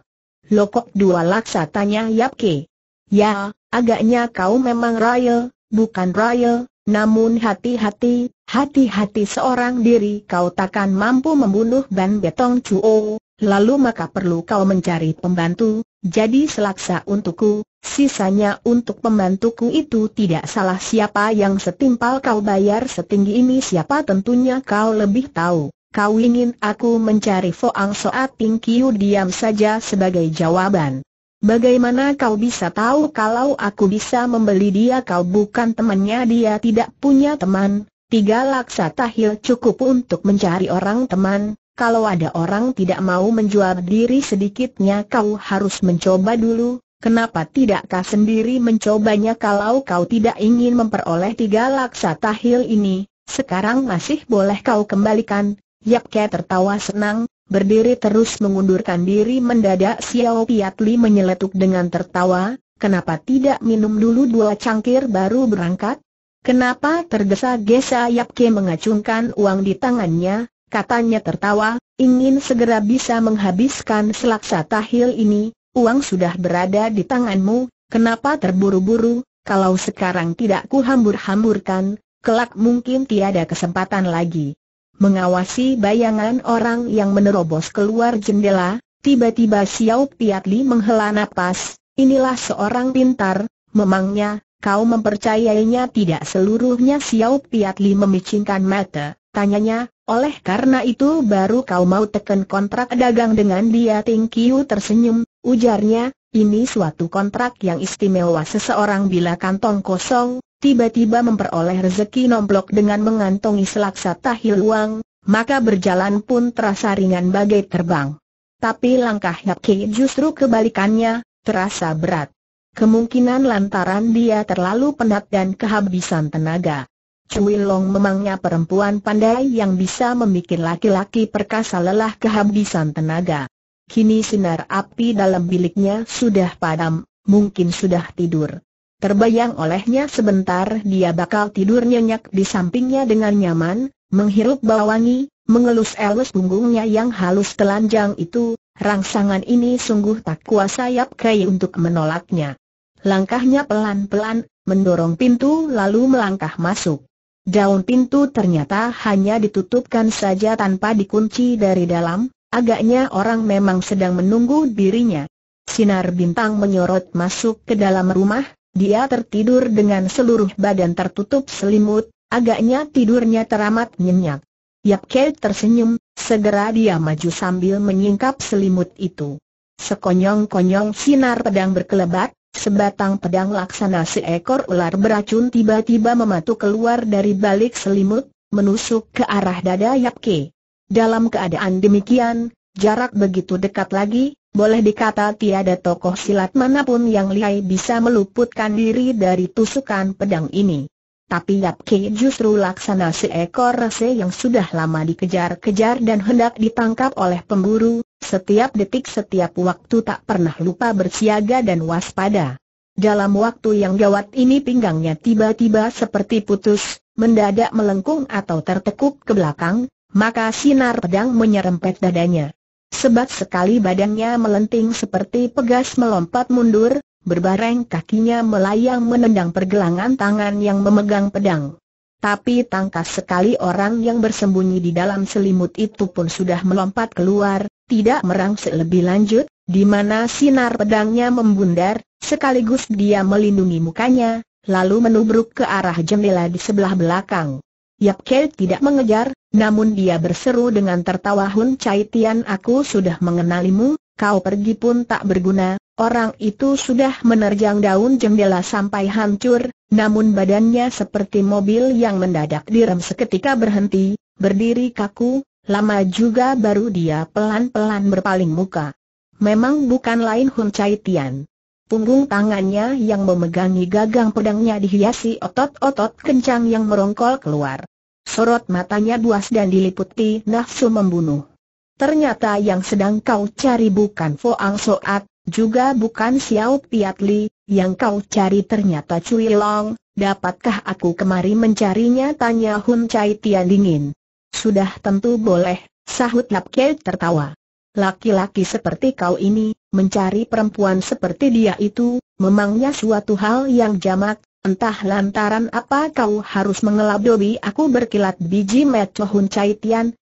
Lokok dua laksa tanya Yap Ke. Ya, agaknya kau memang royal, bukan royal, namun hati-hati, hati-hati seorang diri kau takkan mampu membunuh Ban Betong Chuo, lalu maka perlu kau mencari pembantu, jadi selaksa untukku, sisanya untuk pembantuku itu tidak salah siapa yang setimpal kau bayar setinggi ini siapa tentunya kau lebih tahu kau ingin aku mencari Foang Soat Ting Kiu diam saja sebagai jawaban. Bagaimana kau bisa tahu kalau aku bisa membeli dia kau bukan temannya dia tidak punya teman, tiga laksa tahil cukup untuk mencari orang teman, kalau ada orang tidak mau menjual diri sedikitnya kau harus mencoba dulu, Kenapa tidak kau sendiri mencobanya kalau kau tidak ingin memperoleh tiga laksa tahil ini, sekarang masih boleh kau kembalikan, Yap Ke tertawa senang, berdiri terus mengundurkan diri mendadak Xiao Piat Li menyeletuk dengan tertawa, kenapa tidak minum dulu dua cangkir baru berangkat? Kenapa tergesa-gesa Yap Ke mengacungkan uang di tangannya, katanya tertawa, ingin segera bisa menghabiskan selaksa tahil ini, uang sudah berada di tanganmu, kenapa terburu-buru, kalau sekarang tidak kuhambur-hamburkan, kelak mungkin tiada kesempatan lagi mengawasi bayangan orang yang menerobos keluar jendela, tiba-tiba Xiao Piat Li menghela napas, inilah seorang pintar, memangnya, kau mempercayainya tidak seluruhnya Xiao Piat Li memicingkan mata, tanyanya, oleh karena itu baru kau mau tekan kontrak dagang dengan dia Ting Kiu tersenyum, ujarnya, ini suatu kontrak yang istimewa seseorang bila kantong kosong, tiba-tiba memperoleh rezeki nomplok dengan mengantongi selaksa tahil uang, maka berjalan pun terasa ringan bagai terbang. Tapi langkah Hapki justru kebalikannya, terasa berat. Kemungkinan lantaran dia terlalu penat dan kehabisan tenaga. Cui Long memangnya perempuan pandai yang bisa membuat laki-laki perkasa lelah kehabisan tenaga. Kini sinar api dalam biliknya sudah padam, mungkin sudah tidur. Terbayang olehnya sebentar dia bakal tidur nyenyak di sampingnya dengan nyaman, menghirup bau wangi, mengelus-elus punggungnya yang halus telanjang itu, rangsangan ini sungguh tak kuasa Yap Kei untuk menolaknya. Langkahnya pelan-pelan, mendorong pintu lalu melangkah masuk. Daun pintu ternyata hanya ditutupkan saja tanpa dikunci dari dalam, agaknya orang memang sedang menunggu dirinya. Sinar bintang menyorot masuk ke dalam rumah, dia tertidur dengan seluruh badan tertutup selimut, agaknya tidurnya teramat nyenyak. Yap Kei tersenyum, segera dia maju sambil menyingkap selimut itu. Sekonyong-konyong sinar pedang berkelebat, sebatang pedang laksana seekor ular beracun tiba-tiba mematuk keluar dari balik selimut, menusuk ke arah dada Yap Kei. Dalam keadaan demikian, jarak begitu dekat lagi, boleh dikata tiada tokoh silat manapun yang lihai bisa meluputkan diri dari tusukan pedang ini. Tapi Yap Ki justru laksana seekor rese yang sudah lama dikejar-kejar dan hendak ditangkap oleh pemburu, setiap detik setiap waktu tak pernah lupa bersiaga dan waspada. Dalam waktu yang gawat ini pinggangnya tiba-tiba seperti putus, mendadak melengkung atau tertekuk ke belakang, maka sinar pedang menyerempet dadanya. Sebat sekali badannya melenting seperti pegas melompat mundur, berbareng kakinya melayang menendang pergelangan tangan yang memegang pedang. Tapi tangkas sekali orang yang bersembunyi di dalam selimut itu pun sudah melompat keluar, tidak merangsek lebih lanjut, di mana sinar pedangnya membundar, sekaligus dia melindungi mukanya, lalu menubruk ke arah jendela di sebelah belakang. Yap Kel tidak mengejar, namun dia berseru dengan tertawa Hun Chai Tian aku sudah mengenalimu, kau pergi pun tak berguna, orang itu sudah menerjang daun jendela sampai hancur, namun badannya seperti mobil yang mendadak direm seketika berhenti, berdiri kaku, lama juga baru dia pelan-pelan berpaling muka. Memang bukan lain Hun Chai Tian. Punggung tangannya yang memegangi gagang pedangnya dihiasi otot-otot kencang yang merongkol keluar. Sorot matanya buas dan diliputi nafsu membunuh. Ternyata yang sedang kau cari bukan Foang Soat, juga bukan Xiao Piat yang kau cari ternyata Cui Long, dapatkah aku kemari mencarinya tanya Hun Chai Tian dingin. Sudah tentu boleh, sahut Lap Kei tertawa. Laki-laki seperti kau ini, mencari perempuan seperti dia itu, memangnya suatu hal yang jamak, Entah lantaran apa kau harus dobi, aku berkilat biji Mecho Hun Chai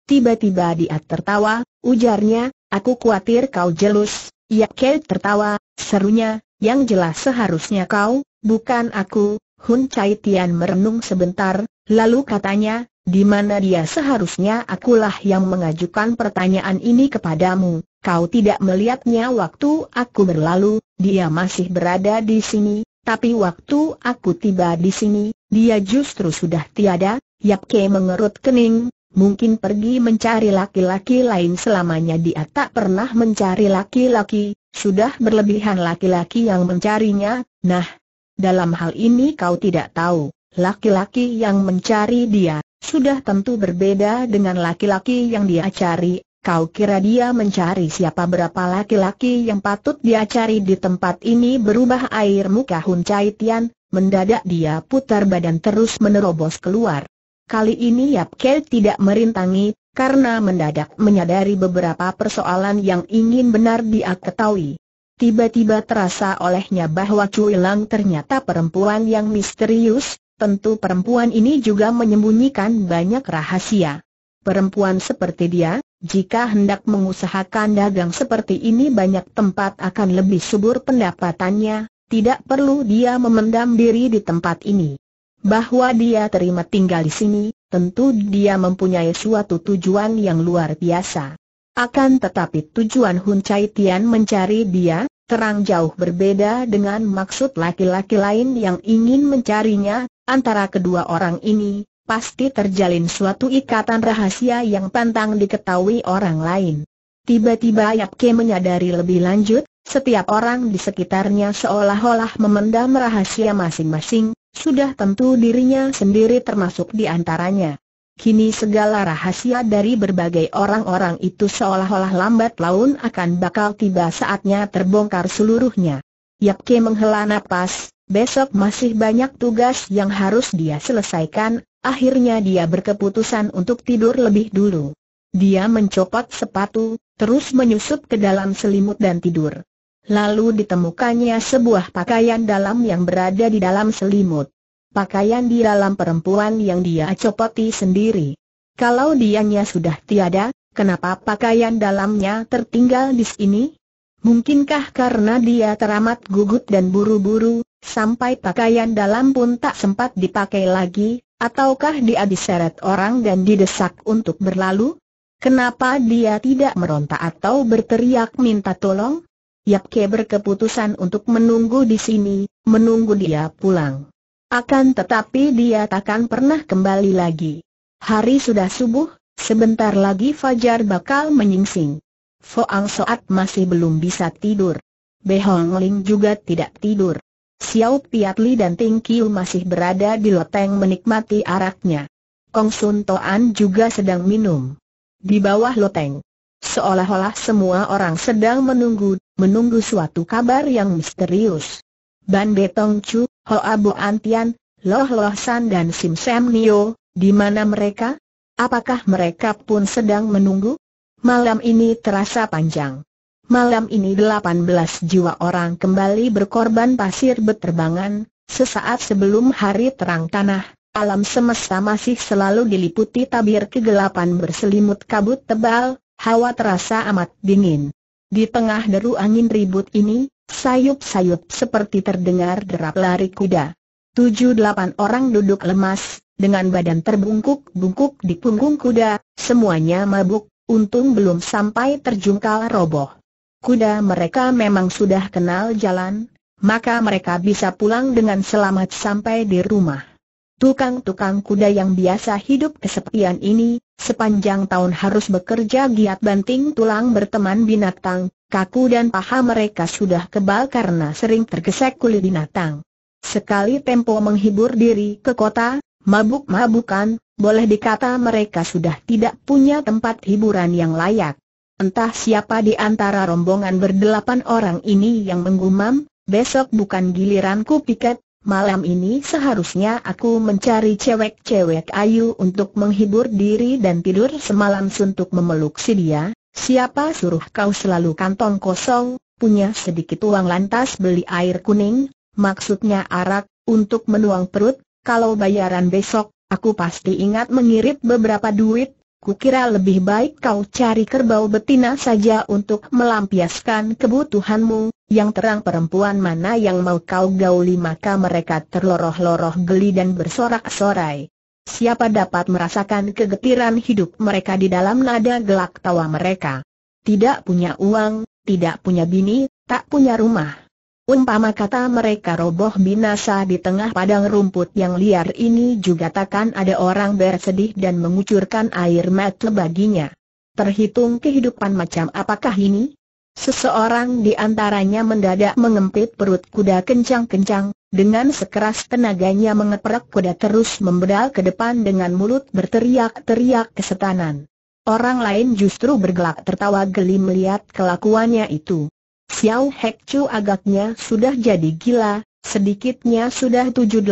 tiba-tiba dia tertawa, ujarnya, aku khawatir kau jelus, ya Kei tertawa, serunya, yang jelas seharusnya kau, bukan aku, Hun caitian merenung sebentar, lalu katanya, di mana dia seharusnya akulah yang mengajukan pertanyaan ini kepadamu, kau tidak melihatnya waktu aku berlalu, dia masih berada di sini, tapi waktu aku tiba di sini, dia justru sudah tiada, Yap Yapke mengerut kening, mungkin pergi mencari laki-laki lain selamanya dia tak pernah mencari laki-laki, sudah berlebihan laki-laki yang mencarinya, nah, dalam hal ini kau tidak tahu, laki-laki yang mencari dia, sudah tentu berbeda dengan laki-laki yang dia cari, Kau kira dia mencari siapa berapa laki-laki yang patut dia cari di tempat ini berubah air muka Hun Chai Tian, mendadak dia putar badan terus menerobos keluar. Kali ini Yap Kel tidak merintangi, karena mendadak menyadari beberapa persoalan yang ingin benar dia ketahui. Tiba-tiba terasa olehnya bahwa Cui Lang ternyata perempuan yang misterius, tentu perempuan ini juga menyembunyikan banyak rahasia. Perempuan seperti dia, jika hendak mengusahakan dagang seperti ini banyak tempat akan lebih subur pendapatannya, tidak perlu dia memendam diri di tempat ini. Bahwa dia terima tinggal di sini, tentu dia mempunyai suatu tujuan yang luar biasa. Akan tetapi tujuan Hun Chai Tian mencari dia, terang jauh berbeda dengan maksud laki-laki lain yang ingin mencarinya, antara kedua orang ini, pasti terjalin suatu ikatan rahasia yang pantang diketahui orang lain. Tiba-tiba Yap Ke menyadari lebih lanjut, setiap orang di sekitarnya seolah-olah memendam rahasia masing-masing, sudah tentu dirinya sendiri termasuk di antaranya. Kini segala rahasia dari berbagai orang-orang itu seolah-olah lambat laun akan bakal tiba saatnya terbongkar seluruhnya. Yap Ke menghela napas, besok masih banyak tugas yang harus dia selesaikan, Akhirnya dia berkeputusan untuk tidur lebih dulu. Dia mencopot sepatu, terus menyusup ke dalam selimut dan tidur. Lalu ditemukannya sebuah pakaian dalam yang berada di dalam selimut. Pakaian di dalam perempuan yang dia copoti sendiri. Kalau dianya sudah tiada, kenapa pakaian dalamnya tertinggal di sini? Mungkinkah karena dia teramat gugut dan buru-buru, sampai pakaian dalam pun tak sempat dipakai lagi, Ataukah dia diseret orang dan didesak untuk berlalu? Kenapa dia tidak meronta atau berteriak minta tolong? Yap Ke berkeputusan untuk menunggu di sini, menunggu dia pulang. Akan tetapi dia takkan pernah kembali lagi. Hari sudah subuh, sebentar lagi Fajar bakal menyingsing. Foang Soat masih belum bisa tidur. Behong Ling juga tidak tidur. Xiao Piatli dan Ting Kiu masih berada di loteng menikmati araknya. Kong Sun Toan juga sedang minum. Di bawah loteng. Seolah-olah semua orang sedang menunggu, menunggu suatu kabar yang misterius. Ban Betong Chu, Ho Abu Antian, Loh Loh San dan Sim Sam Nio, di mana mereka? Apakah mereka pun sedang menunggu? Malam ini terasa panjang malam ini 18 jiwa orang kembali berkorban pasir beterbangan, sesaat sebelum hari terang tanah, alam semesta masih selalu diliputi tabir kegelapan berselimut kabut tebal, hawa terasa amat dingin. Di tengah deru angin ribut ini, sayup-sayup seperti terdengar derap lari kuda. Tujuh delapan orang duduk lemas, dengan badan terbungkuk-bungkuk di punggung kuda, semuanya mabuk, untung belum sampai terjungkal roboh kuda mereka memang sudah kenal jalan, maka mereka bisa pulang dengan selamat sampai di rumah. Tukang-tukang kuda yang biasa hidup kesepian ini, sepanjang tahun harus bekerja giat banting tulang berteman binatang, kaku dan paha mereka sudah kebal karena sering tergesek kulit binatang. Sekali tempo menghibur diri ke kota, mabuk-mabukan, boleh dikata mereka sudah tidak punya tempat hiburan yang layak. Entah siapa di antara rombongan berdelapan orang ini yang menggumam, besok bukan giliranku piket, malam ini seharusnya aku mencari cewek-cewek ayu untuk menghibur diri dan tidur semalam suntuk memeluk si dia, siapa suruh kau selalu kantong kosong, punya sedikit uang lantas beli air kuning, maksudnya arak, untuk menuang perut, kalau bayaran besok, aku pasti ingat mengirit beberapa duit Kukira lebih baik kau cari kerbau betina saja untuk melampiaskan kebutuhanmu, yang terang perempuan mana yang mau kau gauli maka mereka terloroh-loroh geli dan bersorak-sorai. Siapa dapat merasakan kegetiran hidup mereka di dalam nada gelak tawa mereka? Tidak punya uang, tidak punya bini, tak punya rumah. Umpama kata mereka roboh binasa di tengah padang rumput yang liar ini juga takkan ada orang bersedih dan mengucurkan air mata baginya. Terhitung kehidupan macam apakah ini? Seseorang di antaranya mendadak mengempit perut kuda kencang-kencang, dengan sekeras tenaganya mengeprek kuda terus membedal ke depan dengan mulut berteriak-teriak kesetanan. Orang lain justru bergelak tertawa geli melihat kelakuannya itu. Xiao Hek Chu agaknya sudah jadi gila, sedikitnya sudah 7-8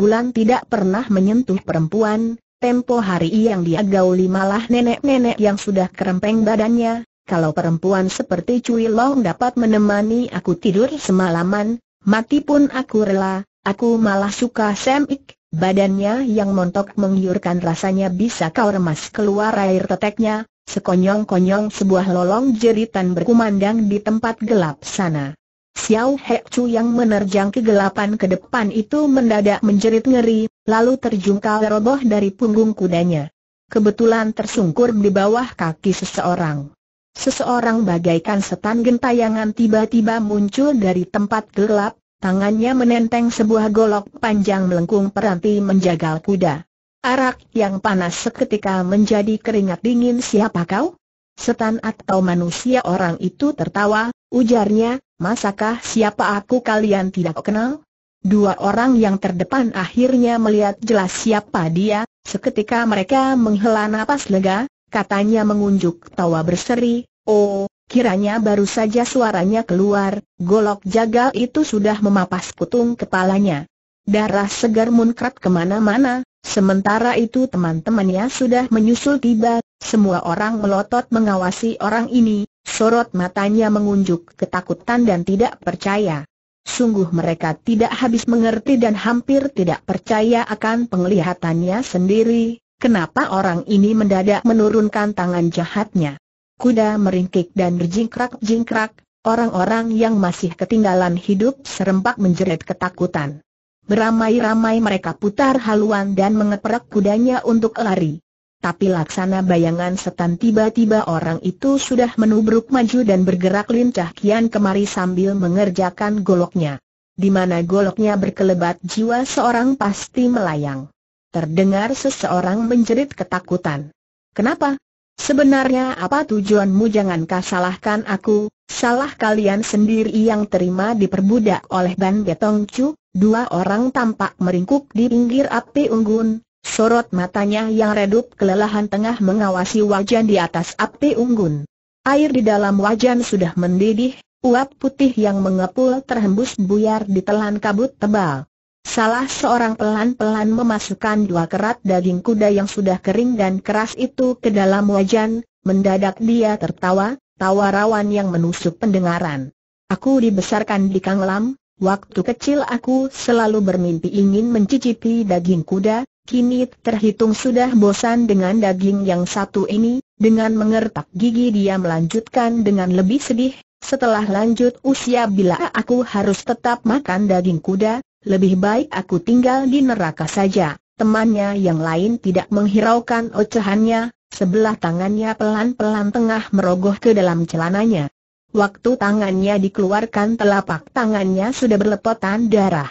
bulan tidak pernah menyentuh perempuan, tempo hari yang dia gauli malah nenek-nenek yang sudah kerempeng badannya, kalau perempuan seperti Cui Long dapat menemani aku tidur semalaman, mati pun aku rela, aku malah suka semik. badannya yang montok menggiurkan rasanya bisa kau remas keluar air teteknya, Sekonyong-konyong sebuah lolong jeritan berkumandang di tempat gelap sana. Xiao He Chu yang menerjang kegelapan ke depan itu mendadak menjerit ngeri, lalu terjungkal roboh dari punggung kudanya. Kebetulan tersungkur di bawah kaki seseorang. Seseorang bagaikan setan gentayangan tiba-tiba muncul dari tempat gelap, tangannya menenteng sebuah golok panjang melengkung peranti menjagal kuda. Arak yang panas seketika menjadi keringat dingin siapa kau? Setan atau manusia orang itu tertawa, ujarnya, masakah siapa aku kalian tidak kenal? Dua orang yang terdepan akhirnya melihat jelas siapa dia, seketika mereka menghela napas lega, katanya mengunjuk tawa berseri, oh, kiranya baru saja suaranya keluar, golok jagal itu sudah memapas putung kepalanya. Darah segar munkrat kemana-mana, Sementara itu teman-temannya sudah menyusul tiba, semua orang melotot mengawasi orang ini, sorot matanya mengunjuk ketakutan dan tidak percaya. Sungguh mereka tidak habis mengerti dan hampir tidak percaya akan penglihatannya sendiri, kenapa orang ini mendadak menurunkan tangan jahatnya. Kuda meringkik dan berjingkrak-jingkrak, orang-orang yang masih ketinggalan hidup serempak menjerit ketakutan. Beramai-ramai mereka putar haluan dan mengeprak kudanya untuk lari. Tapi laksana bayangan setan tiba-tiba orang itu sudah menubruk maju dan bergerak lincah kian kemari sambil mengerjakan goloknya. Di mana goloknya berkelebat jiwa seorang pasti melayang. Terdengar seseorang menjerit ketakutan. Kenapa? Sebenarnya apa tujuanmu jangankah salahkan aku, salah kalian sendiri yang terima diperbudak oleh Ban Betong Cuk? Dua orang tampak meringkuk di pinggir api unggun, sorot matanya yang redup kelelahan tengah mengawasi wajan di atas api unggun. Air di dalam wajan sudah mendidih, uap putih yang mengepul terhembus buyar ditelan kabut tebal. Salah seorang pelan-pelan memasukkan dua kerat daging kuda yang sudah kering dan keras itu ke dalam wajan, mendadak dia tertawa, tawa rawan yang menusuk pendengaran. Aku dibesarkan di Kanglam, Waktu kecil aku selalu bermimpi ingin mencicipi daging kuda, kini terhitung sudah bosan dengan daging yang satu ini, dengan mengertak gigi dia melanjutkan dengan lebih sedih, setelah lanjut usia bila aku harus tetap makan daging kuda, lebih baik aku tinggal di neraka saja. Temannya yang lain tidak menghiraukan ocehannya, sebelah tangannya pelan-pelan tengah merogoh ke dalam celananya. Waktu tangannya dikeluarkan telapak tangannya sudah berlepotan darah.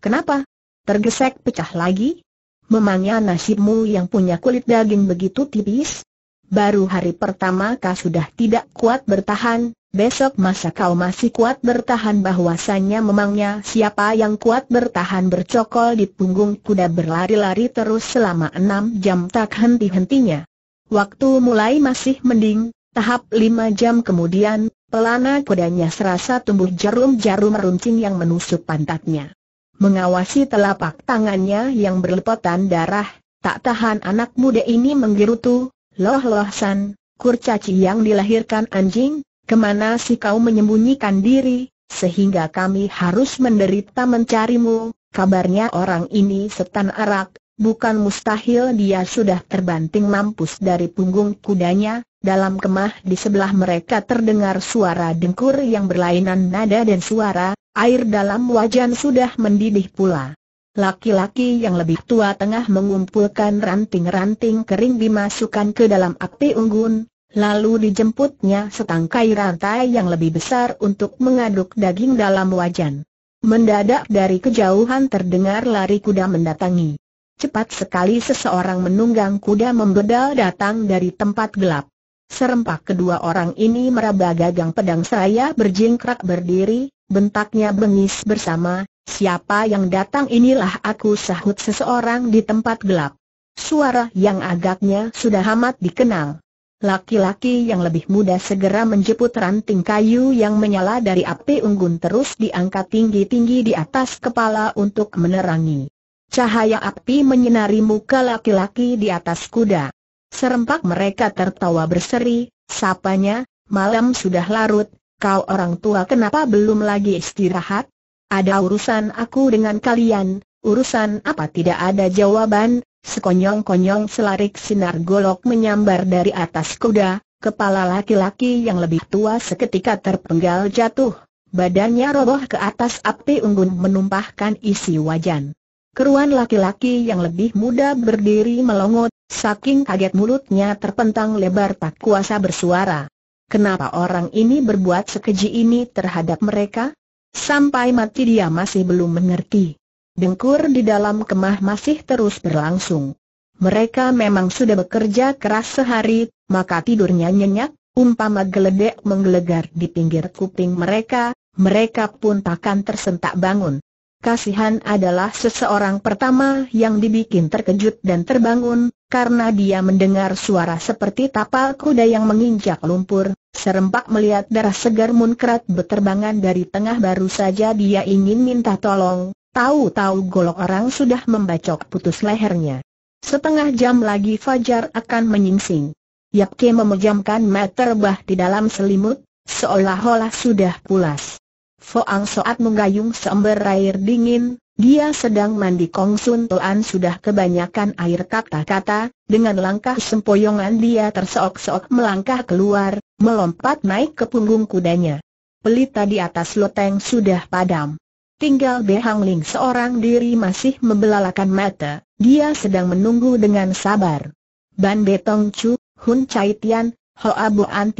Kenapa? Tergesek pecah lagi? Memangnya nasibmu yang punya kulit daging begitu tipis? Baru hari pertama kau sudah tidak kuat bertahan, besok masa kau masih kuat bertahan bahwasannya memangnya siapa yang kuat bertahan bercokol di punggung kuda berlari-lari terus selama enam jam tak henti-hentinya. Waktu mulai masih mending, tahap lima jam kemudian, Pelana kudanya serasa tumbuh jarum-jarum runcing yang menusuk pantatnya. Mengawasi telapak tangannya yang berlepotan darah, tak tahan anak muda ini menggerutu, Loh-loh san, kurcaci yang dilahirkan anjing, kemana sih kau menyembunyikan diri, sehingga kami harus menderita mencarimu, kabarnya orang ini setan arak, Bukan mustahil dia sudah terbanting mampus dari punggung kudanya, dalam kemah di sebelah mereka terdengar suara dengkur yang berlainan nada dan suara, air dalam wajan sudah mendidih pula. Laki-laki yang lebih tua tengah mengumpulkan ranting-ranting kering dimasukkan ke dalam api unggun, lalu dijemputnya setangkai rantai yang lebih besar untuk mengaduk daging dalam wajan. Mendadak dari kejauhan terdengar lari kuda mendatangi. Cepat sekali seseorang menunggang kuda membedal datang dari tempat gelap. Serempak kedua orang ini meraba gagang pedang seraya berjingkrak berdiri, bentaknya bengis bersama, siapa yang datang inilah aku sahut seseorang di tempat gelap. Suara yang agaknya sudah amat dikenal. Laki-laki yang lebih muda segera menjeput ranting kayu yang menyala dari api unggun terus diangkat tinggi-tinggi di atas kepala untuk menerangi. Cahaya api menyinari muka laki-laki di atas kuda. Serempak mereka tertawa berseri, sapanya, malam sudah larut, kau orang tua kenapa belum lagi istirahat? Ada urusan aku dengan kalian, urusan apa tidak ada jawaban, sekonyong-konyong selarik sinar golok menyambar dari atas kuda, kepala laki-laki yang lebih tua seketika terpenggal jatuh, badannya roboh ke atas api unggun menumpahkan isi wajan. Keruan laki-laki yang lebih muda berdiri melongot, saking kaget mulutnya terpentang lebar tak kuasa bersuara. Kenapa orang ini berbuat sekeji ini terhadap mereka? Sampai mati dia masih belum mengerti. Dengkur di dalam kemah masih terus berlangsung. Mereka memang sudah bekerja keras sehari, maka tidurnya nyenyak, umpama geledek menggelegar di pinggir kuping mereka, mereka pun takkan tersentak bangun. Kasihan adalah seseorang pertama yang dibikin terkejut dan terbangun, karena dia mendengar suara seperti tapal kuda yang menginjak lumpur, serempak melihat darah segar munkrat berterbangan dari tengah baru saja dia ingin minta tolong, tahu-tahu golok orang sudah membacok putus lehernya. Setengah jam lagi Fajar akan menyingsing. Yapke memejamkan mata rebah di dalam selimut, seolah-olah sudah pulas. Foang Soat menggayung seember air dingin, dia sedang mandi Kong Sun Toan sudah kebanyakan air kata-kata, dengan langkah sempoyongan dia terseok-seok melangkah keluar, melompat naik ke punggung kudanya. Pelita di atas loteng sudah padam. Tinggal Behang Ling seorang diri masih membelalakan mata, dia sedang menunggu dengan sabar. Ban Betong Chu, Hun Chai Tian, Hoa Bu An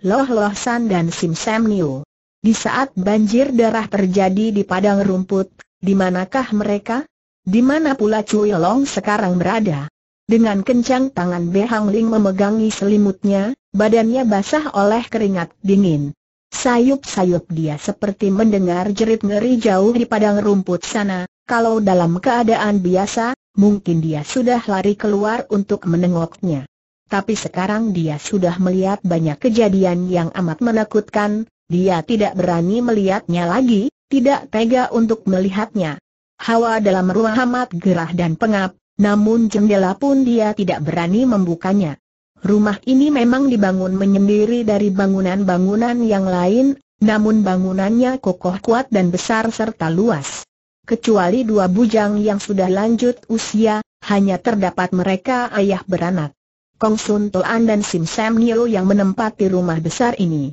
Loh Loh San dan Sim Sam Niu. Di saat banjir darah terjadi di padang rumput, di manakah mereka? Di mana pula Cui Long sekarang berada? Dengan kencang tangan Behang Ling memegangi selimutnya, badannya basah oleh keringat dingin. Sayup-sayup dia seperti mendengar jerit ngeri jauh di padang rumput sana, kalau dalam keadaan biasa, mungkin dia sudah lari keluar untuk menengoknya. Tapi sekarang dia sudah melihat banyak kejadian yang amat menakutkan, dia tidak berani melihatnya lagi, tidak tega untuk melihatnya. Hawa dalam ruang amat gerah dan pengap, namun jendela pun dia tidak berani membukanya. Rumah ini memang dibangun menyendiri dari bangunan-bangunan yang lain, namun bangunannya kokoh kuat dan besar serta luas. Kecuali dua bujang yang sudah lanjut usia, hanya terdapat mereka ayah beranak. Kong Sun Toan dan Sim Sam Nio yang menempati rumah besar ini.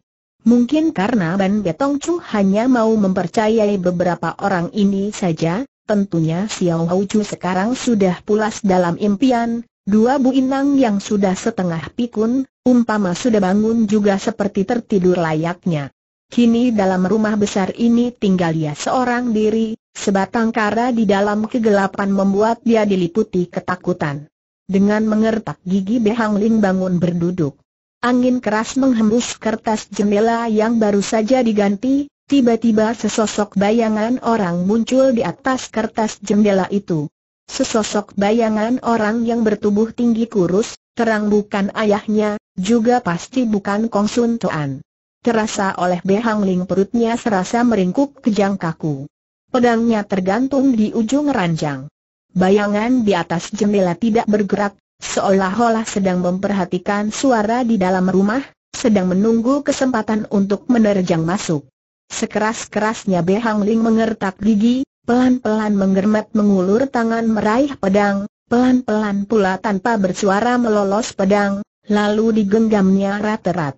Mungkin karena Ban Betong Chu hanya mau mempercayai beberapa orang ini saja, tentunya Xiao Hou Chu sekarang sudah pulas dalam impian, dua Bu Inang yang sudah setengah pikun, umpama sudah bangun juga seperti tertidur layaknya. Kini dalam rumah besar ini tinggal dia seorang diri, sebatang kara di dalam kegelapan membuat dia diliputi ketakutan. Dengan mengertak gigi Behang Ling bangun berduduk. Angin keras menghembus kertas jendela yang baru saja diganti, tiba-tiba sesosok bayangan orang muncul di atas kertas jendela itu. Sesosok bayangan orang yang bertubuh tinggi kurus, terang bukan ayahnya, juga pasti bukan Sun Tuan. Terasa oleh Behang Ling perutnya serasa meringkuk kejang kaku. Pedangnya tergantung di ujung ranjang. Bayangan di atas jendela tidak bergerak, seolah-olah sedang memperhatikan suara di dalam rumah, sedang menunggu kesempatan untuk menerjang masuk. Sekeras-kerasnya Behang Ling mengertak gigi, pelan-pelan menggermet mengulur tangan meraih pedang, pelan-pelan pula tanpa bersuara melolos pedang, lalu digenggamnya rat-rat.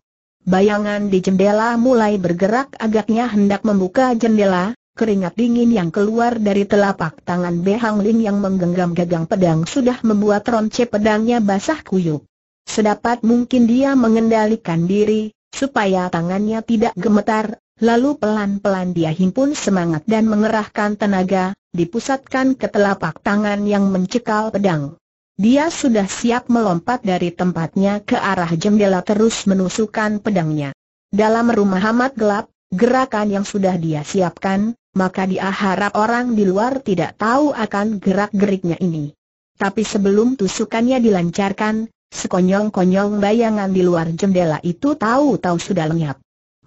Bayangan di jendela mulai bergerak agaknya hendak membuka jendela, Keringat dingin yang keluar dari telapak tangan Behang Ling yang menggenggam gagang pedang sudah membuat ronce pedangnya basah kuyup. Sedapat mungkin dia mengendalikan diri, supaya tangannya tidak gemetar, lalu pelan-pelan dia himpun semangat dan mengerahkan tenaga, dipusatkan ke telapak tangan yang mencekal pedang. Dia sudah siap melompat dari tempatnya ke arah jendela terus menusukkan pedangnya. Dalam rumah amat gelap, Gerakan yang sudah dia siapkan, maka dia harap orang di luar tidak tahu akan gerak-geriknya ini. Tapi sebelum tusukannya dilancarkan, sekonyong-konyong bayangan di luar jendela itu tahu-tahu sudah lenyap.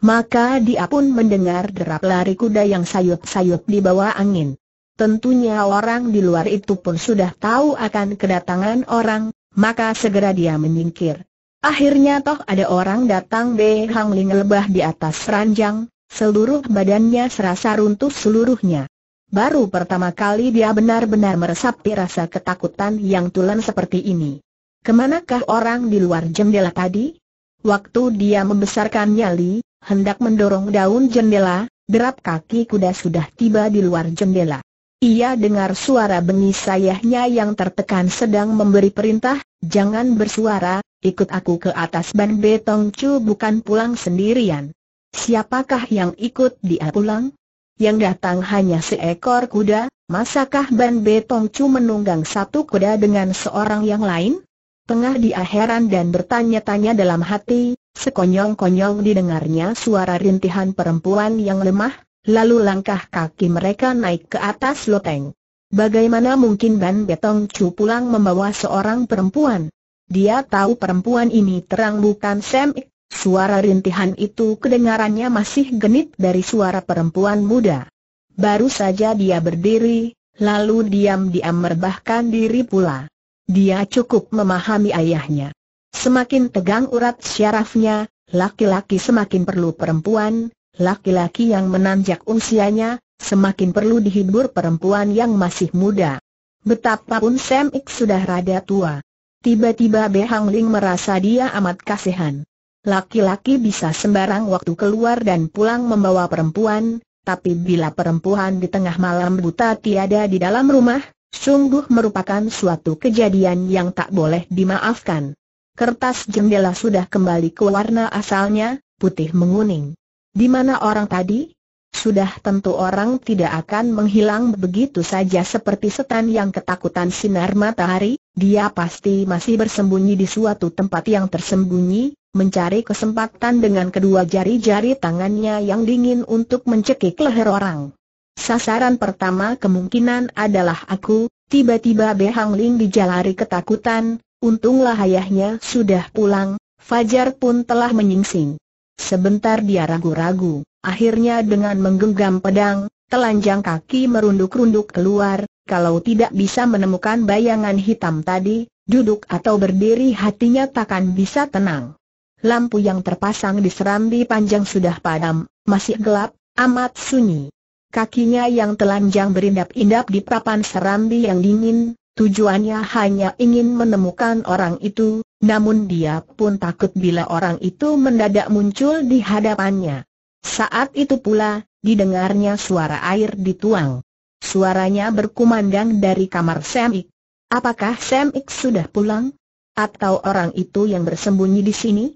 Maka dia pun mendengar derap lari kuda yang sayup-sayup di bawah angin. Tentunya orang di luar itu pun sudah tahu akan kedatangan orang, maka segera dia menyingkir. Akhirnya toh ada orang datang Be Hang Ling lebah di atas ranjang, Seluruh badannya serasa runtuh seluruhnya. Baru pertama kali dia benar-benar meresapi rasa ketakutan yang tulen seperti ini. Kemanakah orang di luar jendela tadi? Waktu dia membesarkan nyali, hendak mendorong daun jendela, derap kaki kuda sudah tiba di luar jendela. Ia dengar suara benih sayahnya yang tertekan sedang memberi perintah, jangan bersuara, ikut aku ke atas ban betong cu bukan pulang sendirian. Siapakah yang ikut dia pulang? Yang datang hanya seekor kuda, masakah Ban Betong Chu menunggang satu kuda dengan seorang yang lain? Tengah dia heran dan bertanya-tanya dalam hati, sekonyong-konyong didengarnya suara rintihan perempuan yang lemah, lalu langkah kaki mereka naik ke atas loteng. Bagaimana mungkin Ban Betong Chu pulang membawa seorang perempuan? Dia tahu perempuan ini terang bukan Sam Ik Suara rintihan itu kedengarannya masih genit dari suara perempuan muda. Baru saja dia berdiri, lalu diam-diam merbahkan diri pula. Dia cukup memahami ayahnya. Semakin tegang urat syarafnya, laki-laki semakin perlu perempuan, laki-laki yang menanjak usianya, semakin perlu dihibur perempuan yang masih muda. Betapapun Sam Ik sudah rada tua. Tiba-tiba Behang Ling merasa dia amat kasihan. Laki-laki bisa sembarang waktu keluar dan pulang membawa perempuan, tapi bila perempuan di tengah malam buta tiada di dalam rumah, sungguh merupakan suatu kejadian yang tak boleh dimaafkan. Kertas jendela sudah kembali ke warna asalnya, putih menguning. Di mana orang tadi? Sudah tentu orang tidak akan menghilang begitu saja seperti setan yang ketakutan sinar matahari, dia pasti masih bersembunyi di suatu tempat yang tersembunyi, mencari kesempatan dengan kedua jari-jari tangannya yang dingin untuk mencekik leher orang. Sasaran pertama kemungkinan adalah aku, tiba-tiba Behang Ling dijalari ketakutan, untunglah ayahnya sudah pulang, Fajar pun telah menyingsing. Sebentar dia ragu-ragu, akhirnya dengan menggenggam pedang, telanjang kaki merunduk-runduk keluar, kalau tidak bisa menemukan bayangan hitam tadi, duduk atau berdiri hatinya takkan bisa tenang lampu yang terpasang di serambi panjang sudah padam, masih gelap, amat sunyi. Kakinya yang telanjang berindap-indap di papan serambi yang dingin, tujuannya hanya ingin menemukan orang itu, namun dia pun takut bila orang itu mendadak muncul di hadapannya. Saat itu pula, didengarnya suara air dituang. Suaranya berkumandang dari kamar Semik. Apakah Semik sudah pulang? Atau orang itu yang bersembunyi di sini?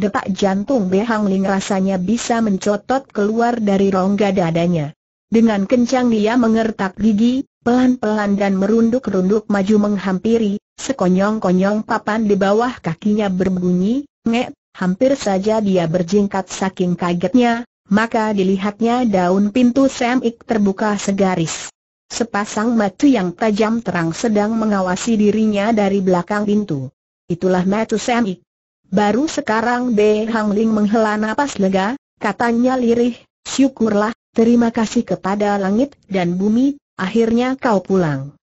Detak jantung Behang Ling rasanya bisa mencotot keluar dari rongga dadanya. Dengan kencang dia mengertak gigi, pelan-pelan dan merunduk-runduk maju menghampiri, sekonyong-konyong papan di bawah kakinya berbunyi, ngek, hampir saja dia berjingkat saking kagetnya, maka dilihatnya daun pintu semik terbuka segaris. Sepasang mata yang tajam terang sedang mengawasi dirinya dari belakang pintu. Itulah mata semik. Baru sekarang Be Hang Ling menghela nafas lega, katanya lirih, syukurlah, terima kasih kepada langit dan bumi, akhirnya kau pulang.